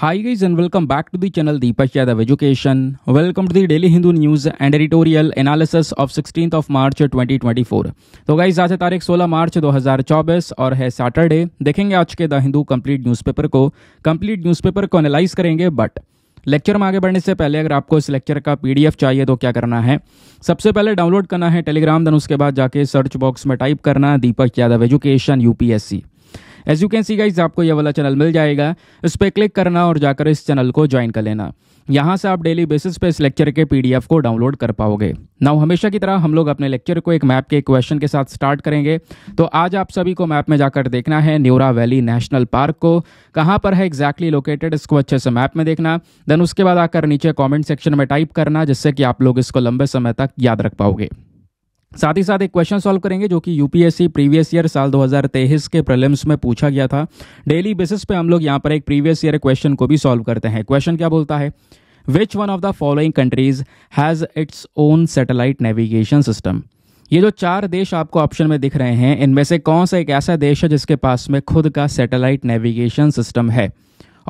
Hi guys and welcome back to the channel Deepak Yadav Education. Welcome to the Daily Hindu News and Editorial Analysis of 16th of March 2024. तो guys आज है तारीख 16 मार्च 2024 और है Saturday देखेंगे आज के द हिंदू कंप्लीट न्यूज़पेपर को कंप्लीट न्यूज़पेपर को एनालाइज करेंगे बट लेक्चर में आगे बढ़ने से पहले अगर आपको इस लेक्चर का पीडीएफ चाहिए तो क्या करना है सबसे पहले डाउनलोड करना है टेलीग्राम देन उसके बाद जाके सर्च बॉक्स में टाइप करना Deepak Yadav education UPSC as you can see guys आपको यह वाला चैनल मिल जाएगा इस पर क्लिक करना और जाकर इस चैनल को ज्वाइन कर लेना यहाँ से आप डेली बेसिस पे इस लेक्चर के पीडीएफ को डाउनलोड कर पाओगे नाउ हमेशा की तरह हम लोग अपने लेक्चर को एक मैप के क्वेश्चन के साथ स्टार्ट करेंगे तो आज आप सभी को मैप में जाकर देखना है न्यूरा वैली नेशनल पार्क को कहाँ पर है एग्जैक्टली exactly लोकेटेड इसको अच्छे से मैप में देखना देन उसके बाद आकर नीचे कॉमेंट सेक्शन में टाइप करना जिससे कि आप लोग इसको लंबे समय तक याद रख पाओगे साथ ही साथ एक क्वेश्चन सॉल्व करेंगे जो कि यूपीएससी प्रीवियस ईयर साल 2023 के प्रलिम्स में पूछा गया था डेली बेसिस पे हम लोग यहाँ पर एक प्रीवियस ईयर क्वेश्चन को भी सॉल्व करते हैं क्वेश्चन क्या बोलता है which one of the following countries has its own satellite navigation system ये जो चार देश आपको ऑप्शन में दिख रहे हैं इनमें से कौन सा एक ऐसा देश है जिसके पास में खुद का सेटेलाइट नेविगेशन सिस्टम है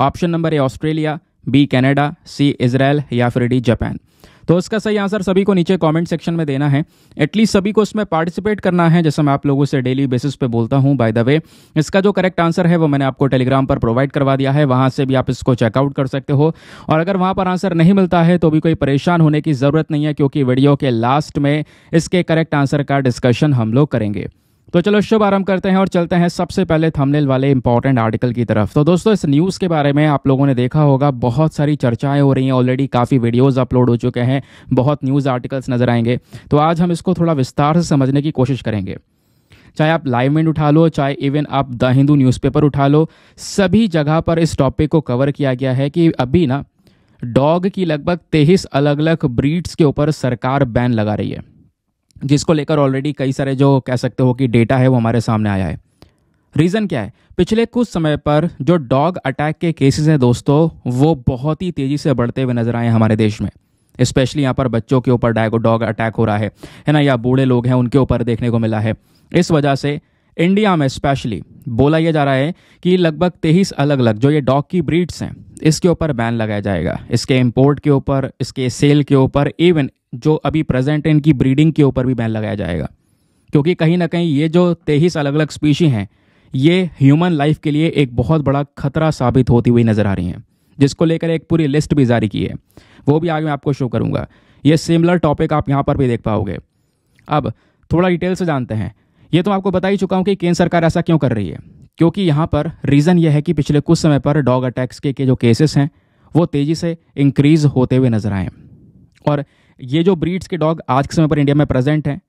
option number A Australia B Canada C Israel या फिर डी जापान तो उसका सही आंसर सभी को नीचे कमेंट सेक्शन में देना है एटलीस्ट सभी को उसमें पार्टिसिपेट करना है जैसे मैं आप लोगों से डेली बेसिस पे बोलता हूँ बाय द वे इसका जो करेक्ट आंसर है वो मैंने आपको टेलीग्राम पर प्रोवाइड करवा दिया है वहाँ से भी आप इसको चेकआउट कर सकते हो और अगर वहाँ पर आंसर नहीं मिलता है तो भी कोई परेशान होने की ज़रूरत नहीं है क्योंकि वीडियो के लास्ट में इसके करेक्ट आंसर का डिस्कशन हम लोग करेंगे तो चलो शुभ आरंभ करते हैं और चलते हैं सबसे पहले थंबनेल वाले इंपॉर्टेंट आर्टिकल की तरफ तो दोस्तों इस न्यूज़ के बारे में आप लोगों ने देखा होगा बहुत सारी चर्चाएं हो रही हैं ऑलरेडी काफ़ी वीडियोस अपलोड हो चुके हैं बहुत न्यूज़ आर्टिकल्स नजर आएंगे तो आज हम इसको थोड़ा विस्तार से समझने की कोशिश करेंगे चाहे आप लाइव मिंट उठा लो चाहे इवन आप द हिंदू न्यूज़पेपर उठा लो सभी जगह पर इस टॉपिक को कवर किया गया है कि अभी ना डॉग की लगभग तेईस अलग अलग ब्रीड्स के ऊपर सरकार बैन लगा रही है जिसको लेकर ऑलरेडी कई सारे जो कह सकते हो कि डेटा है वो हमारे सामने आया है रीज़न क्या है पिछले कुछ समय पर जो डॉग अटैक के केसेस हैं दोस्तों वो बहुत ही तेज़ी से बढ़ते हुए नज़र आए हमारे देश में स्पेशली यहाँ पर बच्चों के ऊपर डायगो डॉग अटैक हो रहा है है ना या बूढ़े लोग हैं उनके ऊपर देखने को मिला है इस वजह से इंडिया में स्पेशली बोला यह जा रहा है कि लगभग तेईस अलग अलग जो ये डॉग की ब्रीड्स हैं इसके ऊपर बैन लगाया जाएगा इसके इम्पोर्ट के ऊपर इसके सेल के ऊपर इवन जो अभी प्रेजेंट इनकी ब्रीडिंग के ऊपर भी बैन लगाया जाएगा क्योंकि कहीं ना कहीं ये जो तेईस अलग अलग स्पीशी हैं ये ह्यूमन लाइफ के लिए एक बहुत बड़ा खतरा साबित होती हुई नज़र आ रही हैं जिसको लेकर एक पूरी लिस्ट भी जारी की है वो भी आगे मैं आपको शो करूँगा ये सिमिलर टॉपिक आप यहाँ पर भी देख पाओगे अब थोड़ा डिटेल से जानते हैं ये तो आपको बता ही चुका हूँ कि केंद्र सरकार ऐसा क्यों कर रही है क्योंकि यहाँ पर रीज़न यह है कि पिछले कुछ समय पर डॉग अटैक्स के, के जो केसेस हैं वो तेज़ी से इंक्रीज़ होते हुए नज़र आए और ये जो ब्रीड्स के डॉग आज के समय पर इंडिया में प्रेजेंट हैं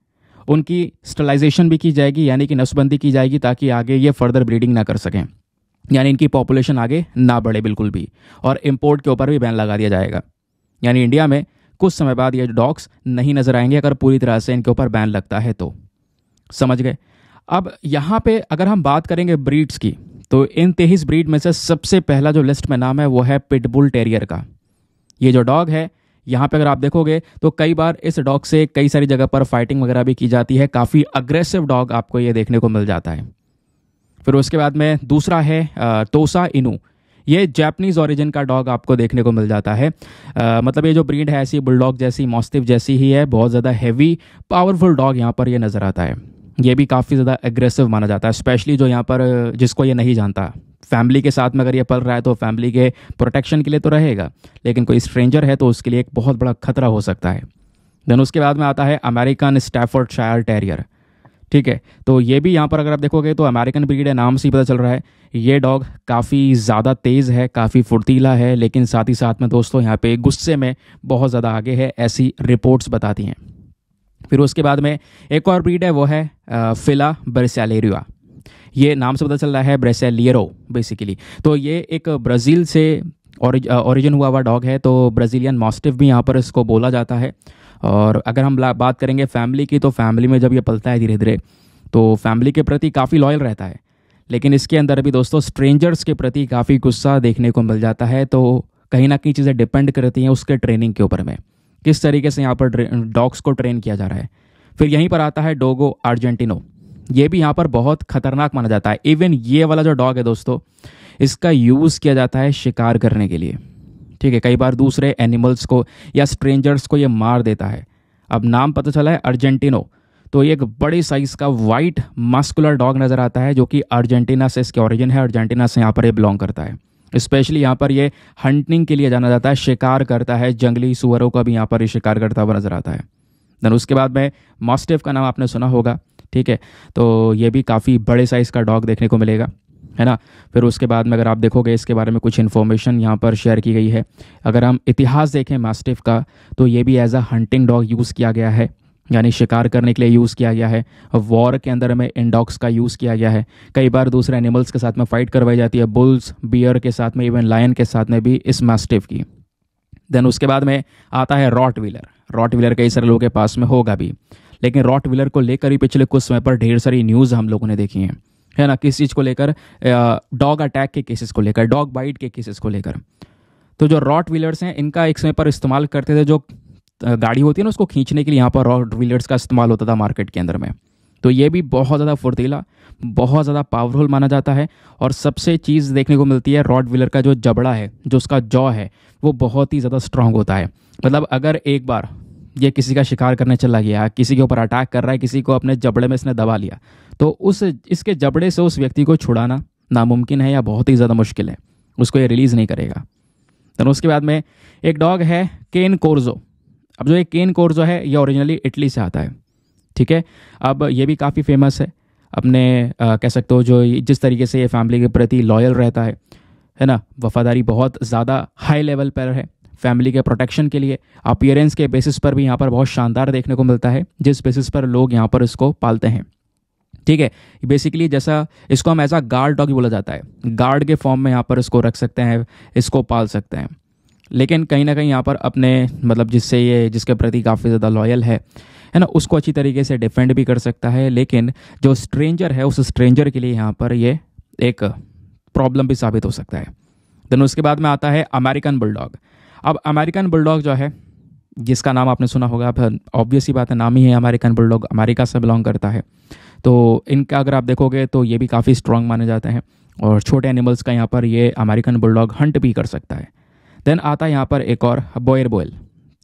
उनकी स्टलाइजेशन भी की जाएगी यानी कि नसबंदी की जाएगी ताकि आगे ये फर्दर ब्रीडिंग ना कर सकें यानी इनकी पॉपुलेशन आगे ना बढ़े बिल्कुल भी और इम्पोर्ट के ऊपर भी बैन लगा दिया जाएगा यानी इंडिया में कुछ समय बाद ये डॉग्स नहीं नजर आएंगे अगर पूरी तरह से इनके ऊपर बैन लगता है तो समझ गए अब यहाँ पे अगर हम बात करेंगे ब्रीड्स की तो इन तेईस ब्रीड में से सबसे पहला जो लिस्ट में नाम है वो है पिटबुल टेरियर का ये जो डॉग है यहाँ पे अगर आप देखोगे तो कई बार इस डॉग से कई सारी जगह पर फाइटिंग वगैरह भी की जाती है काफ़ी अग्रेसिव डॉग आपको ये देखने को मिल जाता है फिर उसके बाद में दूसरा है तोसा इनू ये जैपनीज़ ओरिजिन का डॉग आपको देखने को मिल जाता है आ, मतलब ये जो ब्रीड है ऐसी बुलडॉग जैसी मॉस्टिव जैसी ही है बहुत ज़्यादा हैवी पावरफुल डॉग यहाँ पर ये नज़र आता है ये भी काफ़ी ज़्यादा एग्रेसिव माना जाता है स्पेशली जो यहाँ पर जिसको ये नहीं जानता फैमिली के साथ में अगर ये पल रहा है तो फैमिली के प्रोटेक्शन के लिए तो रहेगा लेकिन कोई स्ट्रेंजर है तो उसके लिए एक बहुत बड़ा खतरा हो सकता है देन उसके बाद में आता है अमेरिकन स्टैफर्ड शायर टेरियर ठीक है तो ये भी यहाँ पर अगर आप देखोगे तो अमेरिकन ब्रीड है नाम से ही पता चल रहा है ये डॉग काफ़ी ज़्यादा तेज़ है काफ़ी फुर्तीला है लेकिन साथ ही साथ में दोस्तों यहाँ पे गुस्से में बहुत ज़्यादा आगे है ऐसी रिपोर्ट्स बताती हैं फिर उसके बाद में एक और ब्रीड है वो है फिला ब्रेसैलेरिया ये नाम से पता चल रहा है ब्रेसैलियरो बेसिकली तो ये एक ब्राज़ील से ओरिजिन हुआ हुआ डॉग है तो ब्राज़ीलियन मॉस्टिव भी यहाँ पर इसको बोला जाता है और अगर हम बात करेंगे फैमिली की तो फैमिली में जब ये पलता है धीरे धीरे तो फैमिली के प्रति काफ़ी लॉयल रहता है लेकिन इसके अंदर भी दोस्तों स्ट्रेंजर्स के प्रति काफ़ी गुस्सा देखने को मिल जाता है तो कहीं ना कहीं चीज़ें डिपेंड करती हैं उसके ट्रेनिंग के ऊपर में किस तरीके से यहाँ पर डॉग्स को ट्रेन किया जा रहा है फिर यहीं पर आता है डोगो अर्जेंटिनो ये भी यहाँ पर बहुत खतरनाक माना जाता है इवन ये वाला जो डॉग है दोस्तों इसका यूज़ किया जाता है शिकार करने के लिए ठीक है कई बार दूसरे एनिमल्स को या स्ट्रेंजर्स को ये मार देता है अब नाम पता चला है अर्जेंटिनो तो ये एक बड़ी साइज़ का वाइट मस्कुलर डॉग नज़र आता है जो कि अर्जेंटीना से इसके ऑरिजिन है अर्जेंटीना से यहाँ पर ये बिलोंग करता है स्पेशली यहाँ पर ये हंटिंग के लिए जाना जाता है शिकार करता है जंगली सुअरों का भी यहाँ पर ये शिकार करता हुआ नज़र आता है देन उसके बाद में मास्टिफ का नाम आपने सुना होगा ठीक है तो ये भी काफ़ी बड़े साइज़ का डॉग देखने को मिलेगा है ना फिर उसके बाद में अगर आप देखोगे इसके बारे में कुछ इन्फॉर्मेशन यहाँ पर शेयर की गई है अगर हम इतिहास देखें मास्टिफ का तो ये भी as a hunting dog use किया गया है यानी शिकार करने के लिए यूज़ किया गया है वॉर के अंदर में इंडॉक्स का यूज़ किया गया है कई बार दूसरे एनिमल्स के साथ में फ़ाइट करवाई जाती है बुल्स बियर के साथ में इवन लायन के साथ में भी इस मैस्टिव की देन उसके बाद में आता है रॉट व्हीलर रॉट व्हीलर कई सारे लोगों के पास में होगा भी लेकिन रॉट व्हीलर को लेकर ही पिछले कुछ समय पर ढेर सारी न्यूज़ हम लोगों ने देखी हैं है ना किस चीज़ को लेकर डॉग अटैक के केसेस को लेकर डॉग बाइट के केसेस को लेकर तो जो रॉट व्हीलर्स हैं इनका एक समय पर इस्तेमाल करते थे जो गाड़ी होती है ना उसको खींचने के लिए यहाँ पर रॉड व्हीलर्स का इस्तेमाल होता था मार्केट के अंदर में तो ये भी बहुत ज़्यादा फुर्तीला बहुत ज़्यादा पावरफुल माना जाता है और सबसे चीज़ देखने को मिलती है रॉड व्हीलर का जो जबड़ा है जो उसका जॉ है वो बहुत ही ज़्यादा स्ट्रांग होता है मतलब अगर एक बार ये किसी का शिकार करने चला गया किसी के ऊपर अटैक कर रहा है किसी को अपने जबड़े में इसने दबा लिया तो उस इसके जबड़े से उस व्यक्ति को छुड़ाना नामुमकिन है या बहुत ही ज़्यादा मुश्किल है उसको ये रिलीज़ नहीं करेगा तो उसके बाद में एक डॉग है केन कोर्जो अब जो ये केन कोर्जो है ये ओरिजिनली इटली से आता है ठीक है अब ये भी काफ़ी फेमस है अपने आ, कह सकते हो जो जिस तरीके से ये फैमिली के प्रति लॉयल रहता है है ना वफादारी बहुत ज़्यादा हाई लेवल पर है फैमिली के प्रोटेक्शन के लिए अपियरेंस के बेसिस पर भी यहाँ पर बहुत शानदार देखने को मिलता है जिस बेसिस पर लोग यहाँ पर इसको पालते हैं ठीक है बेसिकली जैसा इसको हम ऐसा गार्ड डॉग बोला जाता है गार्ड के फॉर्म में यहाँ पर इसको रख सकते हैं इसको पाल सकते हैं लेकिन कहीं ना कहीं यहाँ पर अपने मतलब जिससे ये जिसके प्रति काफ़ी ज़्यादा लॉयल है है ना उसको अच्छी तरीके से डिफेंड भी कर सकता है लेकिन जो स्ट्रेंजर है उस स्ट्रेंजर के लिए यहाँ पर ये एक प्रॉब्लम भी साबित हो सकता है देन उसके बाद में आता है अमेरिकन बुलडॉग अब अमेरिकन बुलडॉग जो है जिसका नाम आपने सुना होगा ऑब्वियस ही बात है नाम ही है अमेरिकन बुलडॉग अमेरिका से बिलोंग करता है तो इनका अगर आप देखोगे तो ये भी काफ़ी स्ट्रांग माने जाते हैं और छोटे एनिमल्स का यहाँ पर ये अमेरिकन बुलडॉग हंट भी कर सकता है देन आता है यहाँ पर एक और बोयर बोयल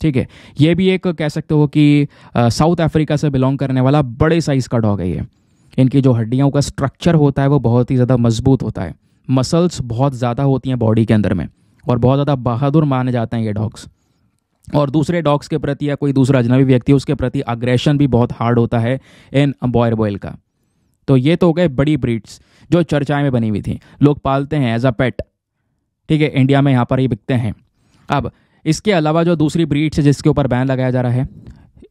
ठीक है ये भी एक कह सकते हो कि साउथ अफ्रीका से बिलोंग करने वाला बड़े साइज़ का डॉग है ये इनकी जो हड्डियों का स्ट्रक्चर होता है वो बहुत ही ज़्यादा मजबूत होता है मसल्स बहुत ज़्यादा होती हैं बॉडी के अंदर में और बहुत ज़्यादा बहादुर माने जाते हैं ये डॉग्स और दूसरे डॉग्स के प्रति या कोई दूसरा अजनबी व्यक्ति उसके प्रति अग्रेशन भी बहुत हार्ड होता है इन बॉयर बॉयल का तो ये तो हो गए बड़ी ब्रीड्स जो चर्चाएं में बनी हुई थी लोग पालते हैं एज अ पेट ठीक है इंडिया में यहाँ पर ही बिकते हैं अब इसके अलावा जो दूसरी ब्रीड्स है जिसके ऊपर बैन लगाया जा रहा है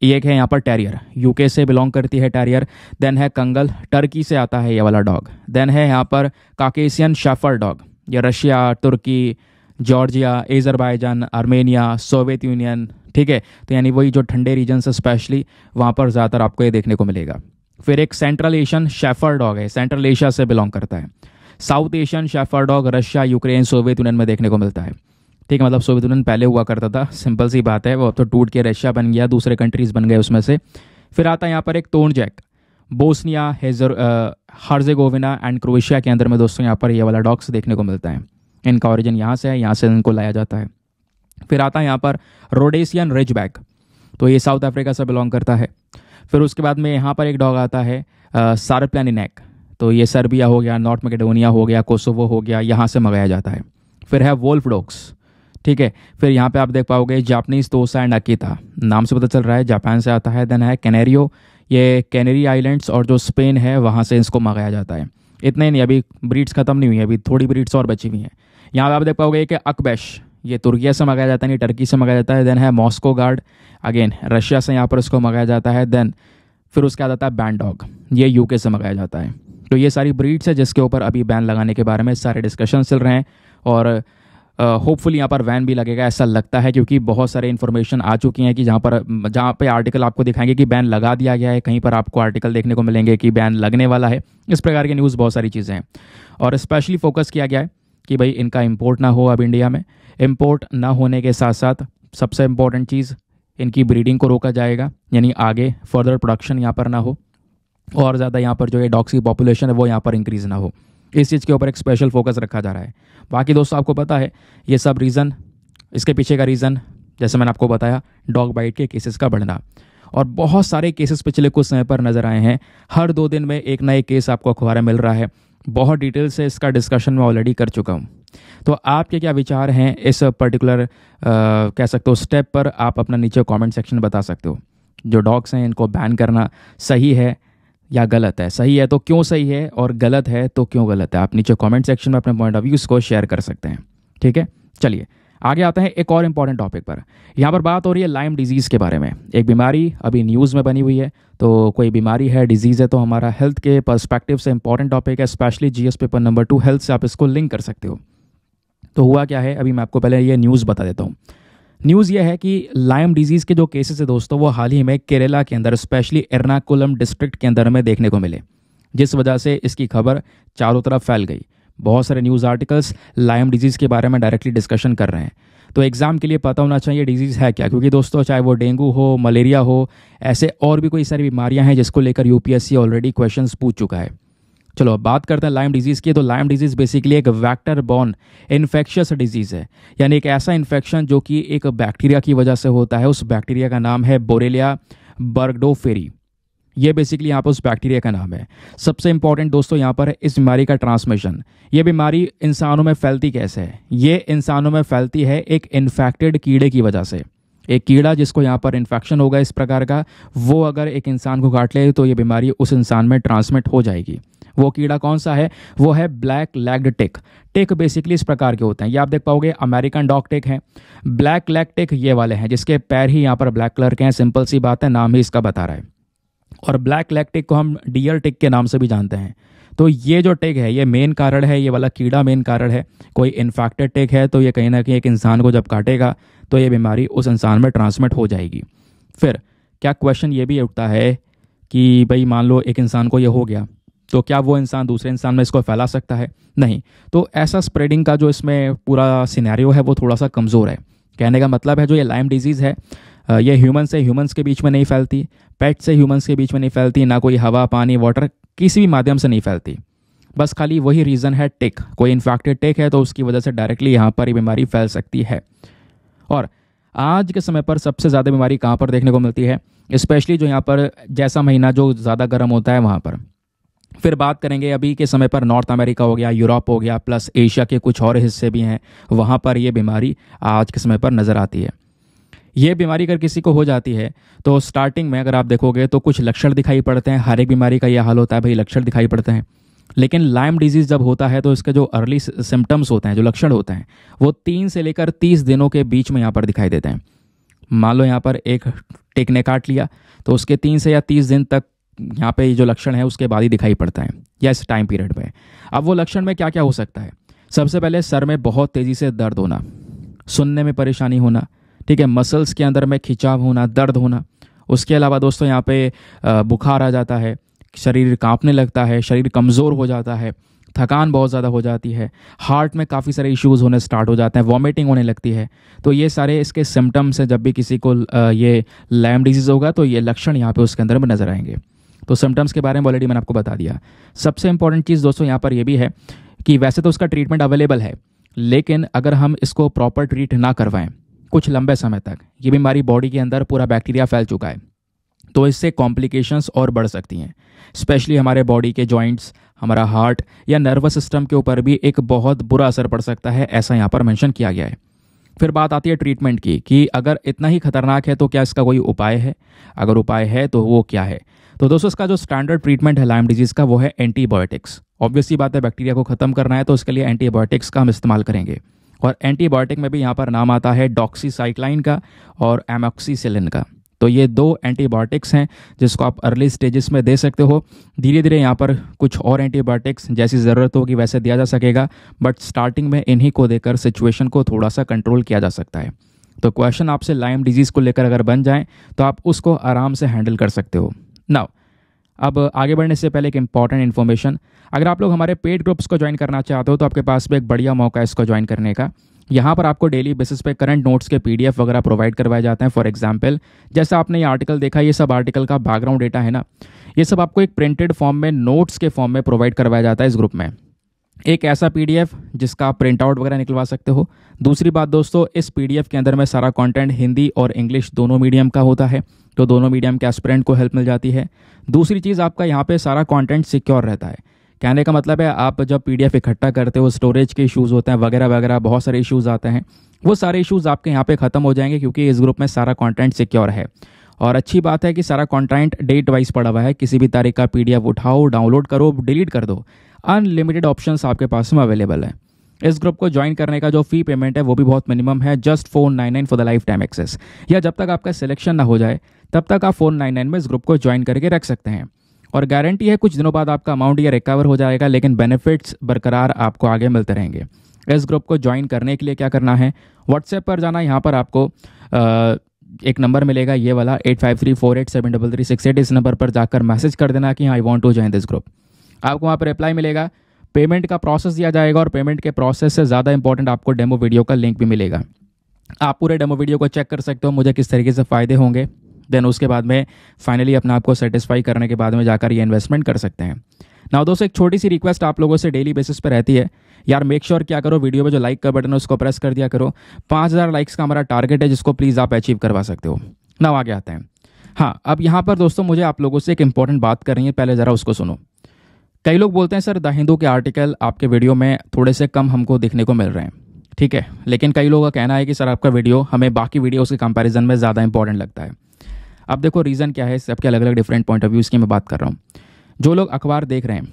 एक है यहाँ पर टैरियर यूके से बिलोंग करती है टैरियर देन है कंगल टर्की से आता है ये वाला डॉग देन है यहाँ पर काकेशियन शेफर डॉग ये रशिया तुर्की Georgia Azerbaijan Armenia Soviet Union ठीक है तो यानी वही जो ठंडे रीजन से स्पेशली वहाँ पर ज़्यादातर आपको ये देखने को मिलेगा फिर एक सेंट्रल एशियन शेफर डॉग है सेंट्रल एशिया से बिलोंग करता है south Asian shepherd dog Russia Ukraine Soviet Union में देखने को मिलता है ठीक है मतलब सोवियत यूनियन पहले हुआ करता था सिंपल सी बात है वो अब तो टूट के रशिया बन गया दूसरे कंट्रीज़ बन गए उसमें से फिर आता है यहाँ पर एक तोन जैक बोस्निया हेजर हार्जेगोविना एंड क्रोएशिया के अंदर में दोस्तों यहाँ पर ये वाला डॉग्स देखने को मिलता है इनका ऑरिजिन यहाँ से है यहाँ से इनको लाया जाता है फिर आता है यहाँ पर रोडेशियन रिज बैग तो ये साउथ अफ्रीका से बिलोंग करता है फिर उसके बाद में यहाँ पर एक डॉग आता है सारप्लानी नैक तो ये सर्बिया हो गया नॉर्थ मैकेडोनिया हो गया कोसोवो हो गया यहाँ से मंगाया जाता है फिर है वोल्फ डॉग्स ठीक है फिर यहाँ पे आप देख पाओगे जापनीज तोसा एंड अकीता नाम से पता चल रहा है जापान से आता है देन है कैनेरियो ये कैनरी आइलैंड्स और जो स्पेन है वहाँ से इसको मंगाया जाता है इतने नहीं अभी ब्रीड्स ख़त्म नहीं हुई अभी थोड़ी ब्रीड्स और बची हुई हैं यहाँ पर आप देख पाओगे कि अकबैश ये तुर्किया से मंगाया जाता है नहीं टर्की से मंगाया जाता है देन है मॉस्को गार्ड अगेन रशिया से यहाँ पर उसको मंगाया जाता है देन फिर उसके आ जाता है बैंडॉग ये यूके से मंगाया जाता है तो ये सारी ब्रीड्स है जिसके ऊपर अभी बैन लगाने के बारे में सारे डिस्कशन चल रहे हैं और होपफुली uh, यहाँ पर वैन भी लगेगा ऐसा लगता है क्योंकि बहुत सारे इन्फॉर्मेशन आ चुकी हैं कि जहाँ पर जहाँ पे आर्टिकल आपको दिखाएंगे कि बैन लगा दिया गया है कहीं पर आपको आर्टिकल देखने को मिलेंगे कि बैन लगने वाला है इस प्रकार के न्यूज़ बहुत सारी चीज़ें हैं और स्पेशली फोकस किया गया है कि भाई इनका इम्पोर्ट ना हो अब इंडिया में इम्पोर्ट ना होने के साथ साथ सबसे इम्पॉर्टेंट चीज़ इनकी ब्रीडिंग को रोका जाएगा यानी आगे फर्दर प्रोडक्शन यहाँ पर ना हो और ज़्यादा यहाँ पर जो ये डॉग्स की पॉपुलेशन है वो यहाँ पर इंक्रीज़ ना हो इस चीज़ के ऊपर एक स्पेशल फोकस रखा जा रहा है बाकी दोस्तों आपको पता है ये सब रीज़न इसके पीछे का रीज़न जैसे मैंने आपको बताया डॉग बाइट के केसेस का बढ़ना और बहुत सारे केसेस पिछले कुछ समय पर नज़र आए हैं हर दो दिन में एक नए एक केस आपको अखबार में मिल रहा है बहुत डिटेल से इसका डिस्कशन मैं ऑलरेडी कर चुका हूँ तो आपके क्या विचार हैं इस पर्टिकुलर कह सकते हो स्टेप पर आप अपना नीचे कमेंट सेक्शन बता सकते हो जो डॉग्स हैं इनको बैन करना सही है या गलत है सही है तो क्यों सही है और गलत है तो क्यों गलत है आप नीचे कमेंट सेक्शन में अपने पॉइंट ऑफ व्यू इसको शेयर कर सकते हैं ठीक है चलिए आगे आते हैं एक और इम्पॉर्टेंट टॉपिक पर यहाँ पर बात हो रही है लाइम डिजीज़ के बारे में एक बीमारी अभी न्यूज़ में बनी हुई है तो कोई बीमारी है डिजीज़ है तो हमारा हेल्थ के परस्पेक्टिव से इंपॉर्टेंट टॉपिक है specially G paper number two health से आप इसको लिंक कर सकते हो तो हुआ क्या है अभी मैं आपको पहले ये न्यूज़ बता देता हूँ न्यूज़ ये है कि लाइम डिजीज़ के जो केसेस है दोस्तों वो हाल ही में केरला के अंदर स्पेशली एर्नाकुलम डिस्ट्रिक्ट के अंदर में देखने को मिले जिस वजह से इसकी खबर चारों तरफ फैल गई बहुत सारे न्यूज़ आर्टिकल्स लाइम डिजीज़ के बारे में डायरेक्टली डिस्कशन कर रहे हैं तो एग्ज़ाम के लिए पता होना चाहिए डिजीज़ है क्या क्योंकि दोस्तों चाहे वो डेंगू हो मलेरिया हो ऐसे और भी कोई सारी बीमारियां हैं जिसको लेकर यूपीएससी ऑलरेडी क्वेश्चंस पूछ चुका है चलो अब बात करते हैं लाइम डिजीज़ की तो लाइम डिजीज़ बेसिकली एक वैक्टर बॉर्न इन्फेक्शस डिजीज़ है यानी एक ऐसा इन्फेक्शन जो कि एक बैक्टीरिया की वजह से होता है उस बैक्टीरिया का नाम है बोरेलिया बर्गडोफेरी ये बेसिकली यहाँ पर उस बैक्टीरिया का नाम है सबसे इंपॉर्टेंट दोस्तों यहाँ पर इस बीमारी का ट्रांसमिशन ये बीमारी इंसानों में फैलती कैसे है ये इंसानों में फैलती है एक इन्फेक्टेड कीड़े की वजह से एक कीड़ा जिसको यहाँ पर इन्फेक्शन होगा इस प्रकार का वो अगर एक इंसान को काट ले तो ये बीमारी उस इंसान में ट्रांसमिट हो जाएगी वो कीड़ा कौन सा है वो है black legged tick tick basically इस प्रकार के होते हैं ये आप देख पाओगे अमेरिकन डॉग टेक हैं ब्लैक लेग टेक ये वाले हैं जिसके पैर ही यहाँ पर ब्लैक कलर के हैं सिंपल सी बात है नाम ही इसका बता रहा है और ब्लैक लेग टेक को हम डियर टेक के नाम से भी जानते हैं तो ये जो टेक है ये मेन कारण है ये वाला कीड़ा मेन कारण है कोई इन्फेक्टेड टेक है तो ये कहीं ना कहीं एक इंसान को जब काटेगा तो ये बीमारी उस इंसान में ट्रांसमिट हो जाएगी फिर क्या क्वेश्चन ये भी उठता है कि भाई मान लो एक इंसान को ये हो गया तो क्या वो इंसान दूसरे इंसान में इसको फैला सकता है नहीं तो ऐसा स्प्रेडिंग का जो इसमें पूरा सिनेरियो है वो थोड़ा सा कमज़ोर है कहने का मतलब है जो ये लाइम डिजीज़ है ये ह्यूमन से ह्यूमन्स के बीच में नहीं फैलती पेट से ह्यूमन्स के बीच में नहीं फैलती ना कोई हवा पानी वाटर किसी भी माध्यम से नहीं फैलती बस खाली वही रीज़न है टिक कोई इन्फेक्टेड टिक है तो उसकी वजह से डायरेक्टली यहाँ पर ये बीमारी फैल सकती है और आज के समय पर सबसे ज़्यादा बीमारी कहाँ पर देखने को मिलती है स्पेशली जो यहाँ पर जैसा महीना जो ज़्यादा गर्म होता है वहाँ पर फिर बात करेंगे अभी के समय पर नॉर्थ अमेरिका हो गया यूरोप हो गया प्लस एशिया के कुछ और हिस्से भी हैं वहाँ पर ये बीमारी आज के समय पर नज़र आती है ये बीमारी अगर किसी को हो जाती है तो स्टार्टिंग में अगर आप देखोगे तो कुछ लक्षण दिखाई पड़ते हैं हर एक बीमारी का यह हाल होता है भाई लक्षण दिखाई पड़ते हैं लेकिन लाइम डिजीज़ जब होता है तो इसके जो अर्ली सिम्टम्स होते हैं जो लक्षण होते हैं वो तीन से लेकर तीस दिनों के बीच में यहाँ पर दिखाई देते हैं मान लो यहाँ पर एक टिक ने काट लिया तो उसके तीन से या तीस दिन तक यहाँ पे जो लक्षण है उसके बाद ही दिखाई पड़ता है या इस टाइम पीरियड में अब वो लक्षण में क्या क्या हो सकता है सबसे पहले सर में बहुत तेज़ी से दर्द होना सुनने में परेशानी होना ठीक है मसल्स के अंदर में खिंचाव होना दर्द होना उसके अलावा दोस्तों यहाँ पे बुखार आ जाता है शरीर कांपने लगता है शरीर कमज़ोर हो जाता है थकान बहुत ज़्यादा हो जाती है हार्ट में काफ़ी सारे इश्यूज़ होने स्टार्ट हो जाते हैं वॉमिटिंग होने लगती है तो ये सारे इसके सिम्टम्स हैं जब भी किसी को ये लैम डिजीज़ होगा तो ये लक्षण यहाँ पे उसके अंदर में नज़र आएंगे तो सिम्टम्स के बारे में ऑलरेडी मैंने आपको बता दिया सबसे इंपॉर्टेंट चीज़ दोस्तों यहाँ पर यह भी है कि वैसे तो उसका ट्रीटमेंट अवेलेबल है लेकिन अगर हम इसको प्रॉपर ट्रीट ना करवाएं कुछ लंबे समय तक ये बीमारी बॉडी के अंदर पूरा बैक्टीरिया फैल चुका है तो इससे कॉम्प्लिकेशंस और बढ़ सकती हैं स्पेशली हमारे बॉडी के जॉइंट्स हमारा हार्ट या नर्वस सिस्टम के ऊपर भी एक बहुत बुरा असर पड़ सकता है ऐसा यहाँ पर मैंशन किया गया है फिर बात आती है ट्रीटमेंट की कि अगर इतना ही खतरनाक है तो क्या इसका कोई उपाय है अगर उपाय है तो वो क्या है तो दोस्तों इसका जो स्टैंडर्ड ट्रीटमेंट है लाइम डिजीज़ का वो है एंटीबायोटिक्स ऑब्वियसली बात है बैक्टीरिया को ख़त्म करना है तो उसके लिए एंटीबायोटिक्स का हम इस्तेमाल करेंगे और एंटीबायोटिक में भी यहाँ पर नाम आता है डॉक्सीसाइक्लाइन का और एमोक्सीसिलिन का तो ये दो एंटीबायोटिक्स हैं जिसको आप अर्ली स्टेजेस में दे सकते हो धीरे धीरे यहाँ पर कुछ और एंटीबायोटिक्स जैसी ज़रूरत होगी वैसे दिया जा सकेगा बट स्टार्टिंग में इन्हीं को देकर सिचुएशन को थोड़ा सा कंट्रोल किया जा सकता है तो क्वेश्चन आपसे लाइम डिजीज़ को लेकर अगर बन जाए तो आप उसको आराम से हैंडल कर सकते हो नाउ अब आगे बढ़ने से पहले एक इंपॉर्टेंट इन्फॉर्मेशन अगर आप लोग हमारे पेड ग्रुप्स को ज्वाइन करना चाहते हो तो आपके पास भी एक बढ़िया मौका है इसको ज्वाइन करने का यहाँ पर आपको डेली बेसिस पे करंट नोट्स के पीडीएफ वगैरह प्रोवाइड करवाए जाते हैं फॉर एग्जांपल जैसा आपने ये आर्टिकल देखा ये सब आर्टिकल का बैकग्राउंड डेटा है ना ये सब आपको एक प्रिंटेड फॉर्म में नोट्स के फॉर्म में प्रोवाइड करवाया जाता है इस ग्रुप में एक ऐसा पीडीएफ जिसका आप प्रिंटआउट वगैरह निकलवा सकते हो दूसरी बात दोस्तों इस पीडीएफ के अंदर में सारा कंटेंट हिंदी और इंग्लिश दोनों मीडियम का होता है तो दोनों मीडियम के एस्परेंट को हेल्प मिल जाती है दूसरी चीज़ आपका यहाँ पे सारा कंटेंट सिक्योर रहता है कहने का मतलब है आप जब पी इकट्ठा करते हो स्टोरेज के इशूज़ होते हैं वगैरह वगैरह बहुत सारे इशूज़ आते हैं वो सारे इशूज़ आपके यहाँ पर ख़त्म हो जाएंगे क्योंकि इस ग्रुप में सारा कॉन्टेंट सिक्योर है और अच्छी बात है कि सारा कॉन्टेंट डेट वाइज पड़ा हुआ है किसी भी तारीख का पी उठाओ डाउनलोड करो डिलीट कर दो अनलिमिटेड ऑप्शंस आपके पास में अवेलेबल हैं इस ग्रुप को ज्वाइन करने का जो फी पेमेंट है वो भी बहुत मिनिमम है just four nine nine for the lifetime access या जब तक आपका सिलेक्शन ना हो जाए तब तक आप फोर नाइन नाइन में इस ग्रुप को ज्वाइन करके रख सकते हैं और गारंटी है कुछ दिनों बाद आपका अमाउंट या रिकवर हो जाएगा लेकिन बेनिफिट्स बरकरार आपको आगे मिलते रहेंगे इस ग्रुप को ज्वाइन करने के लिए क्या करना है व्हाट्सएप पर जाना यहाँ पर आपको एक नंबर मिलेगा ये वाला eight five three four eight seven double three six eight इस नंबर पर जाकर मैसेज कर देना कि I want to join this group आपको वहाँ पर रिप्लाई मिलेगा पेमेंट का प्रोसेस दिया जाएगा और पेमेंट के प्रोसेस से ज़्यादा इंपॉर्टेंट आपको डेमो वीडियो का लिंक भी मिलेगा आप पूरे डेमो वीडियो को चेक कर सकते हो मुझे किस तरीके से फ़ायदे होंगे देन उसके बाद में फाइनली अपने आप को सेटिस्फाई करने के बाद में जाकर ये इन्वेस्टमेंट कर सकते हैं ना दोस्तों एक छोटी सी रिक्वेस्ट आप लोगों से डेली बेसिस पर रहती है यार मेक श्योर sure क्या करो वीडियो में जो लाइक का बटन है उसको प्रेस कर दिया करो हज़ार लाइक्स का हमारा टारगेट है जिसको प्लीज़ आप अचीव करवा सकते हो ना आगे आते हैं हाँ अब यहाँ पर दोस्तों मुझे आप लोगों से एक इंपॉर्टेंट बात करनी है पहले ज़रा उसको सुनो कई लोग बोलते हैं सर द हिंदू के आर्टिकल आपके वीडियो में थोड़े से कम हमको देखने को मिल रहे हैं ठीक है लेकिन कई लोगों का कहना है कि सर आपका वीडियो हमें बाकी वीडियोस के कंपैरिजन में ज़्यादा इंपॉर्टेंट लगता है अब देखो रीज़न क्या है सबके अलग अलग डिफरेंट पॉइंट ऑफ व्यूज़ की मैं बात कर रहा हूँ जो लोग अखबार देख रहे हैं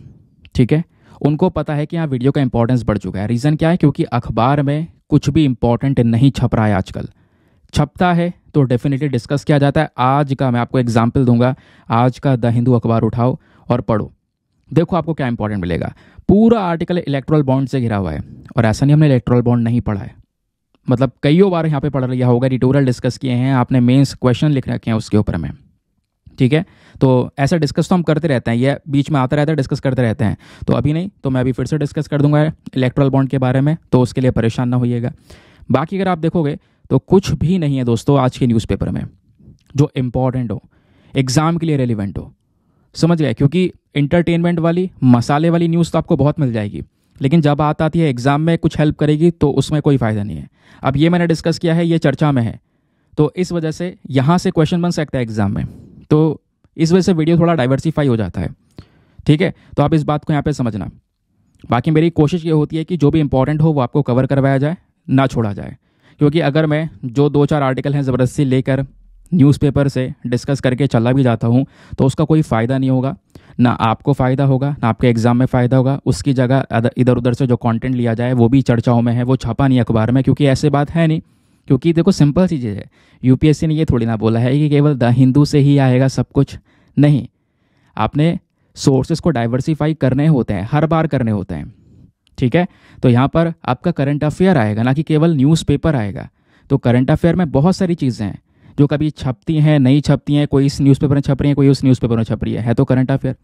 ठीक है उनको पता है कि यहाँ वीडियो का इंपॉर्टेंस बढ़ चुका है रीज़न क्या है क्योंकि अखबार में कुछ भी इंपॉर्टेंट नहीं छप रहा है आजकल छपता है तो डेफिनेटली डिस्कस किया जाता है आज का मैं आपको एग्जाम्पल दूंगा आज का द हिंदू अखबार उठाओ और पढ़ो देखो आपको क्या इंपॉर्टेंट मिलेगा पूरा आर्टिकल इलेक्ट्रल बॉन्ड से घिरा हुआ है और ऐसा नहीं हमने इलेक्ट्रल बॉन्ड नहीं पढ़ा है मतलब कईयों बार यहाँ पे पढ़ लिया होगा डिटोरियल डिस्कस किए हैं आपने मेंस क्वेश्चन लिख रखे हैं उसके ऊपर में ठीक है तो ऐसा डिस्कस तो हम करते रहते हैं ये बीच में आता रहता है डिस्कस करते रहते हैं तो अभी नहीं तो मैं अभी फिर से डिस्कस कर दूंगा इलेक्ट्रल बॉन्ड के बारे में तो उसके लिए परेशान ना होइएगा बाकी अगर आप देखोगे तो कुछ भी नहीं है दोस्तों आज के न्यूज़पेपर में जो इम्पॉर्टेंट हो एग्ज़ाम के लिए रेलिवेंट हो समझ गए क्योंकि इंटरटेनमेंट वाली मसाले वाली न्यूज़ तो आपको बहुत मिल जाएगी लेकिन जब बात आती है एग्ज़ाम में कुछ हेल्प करेगी तो उसमें कोई फ़ायदा नहीं है अब ये मैंने डिस्कस किया है ये चर्चा में है तो इस वजह से यहाँ से क्वेश्चन बन सकता है एग्ज़ाम में तो इस वजह से वीडियो थोड़ा डाइवर्सीफाई हो जाता है ठीक है तो आप इस बात को यहाँ पर समझना बाकी मेरी कोशिश ये होती है कि जो भी इंपॉर्टेंट हो वो आपको कवर करवाया जाए ना छोड़ा जाए क्योंकि अगर मैं जो दो चार आर्टिकल हैं ज़बरदस्ती लेकर न्यूज़पेपर से डिस्कस करके चला भी जाता हूँ तो उसका कोई फ़ायदा नहीं होगा ना आपको फ़ायदा होगा ना आपके एग्ज़ाम में फ़ायदा होगा उसकी जगह इधर उधर से जो कंटेंट लिया जाए वो भी चर्चाओं में है वो छपा नहीं अखबार में क्योंकि ऐसे बात है नहीं क्योंकि देखो सिंपल चीज़ है यू ने ये थोड़ी ना बोला है कि केवल द हिंदू से ही आएगा सब कुछ नहीं आपने सोर्सेज को डाइवर्सीफाई करने होते हैं हर बार करने होते हैं ठीक है तो यहाँ पर आपका करंट अफेयर आएगा ना कि केवल न्यूज़पेपर आएगा तो करंट अफेयर में बहुत सारी चीज़ें हैं जो कभी छपती हैं नहीं छपती हैं कोई इस न्यूज़पेपर में छप रही है कोई उस न्यूज़पेपर में छप रही है, है तो करंट अफेयर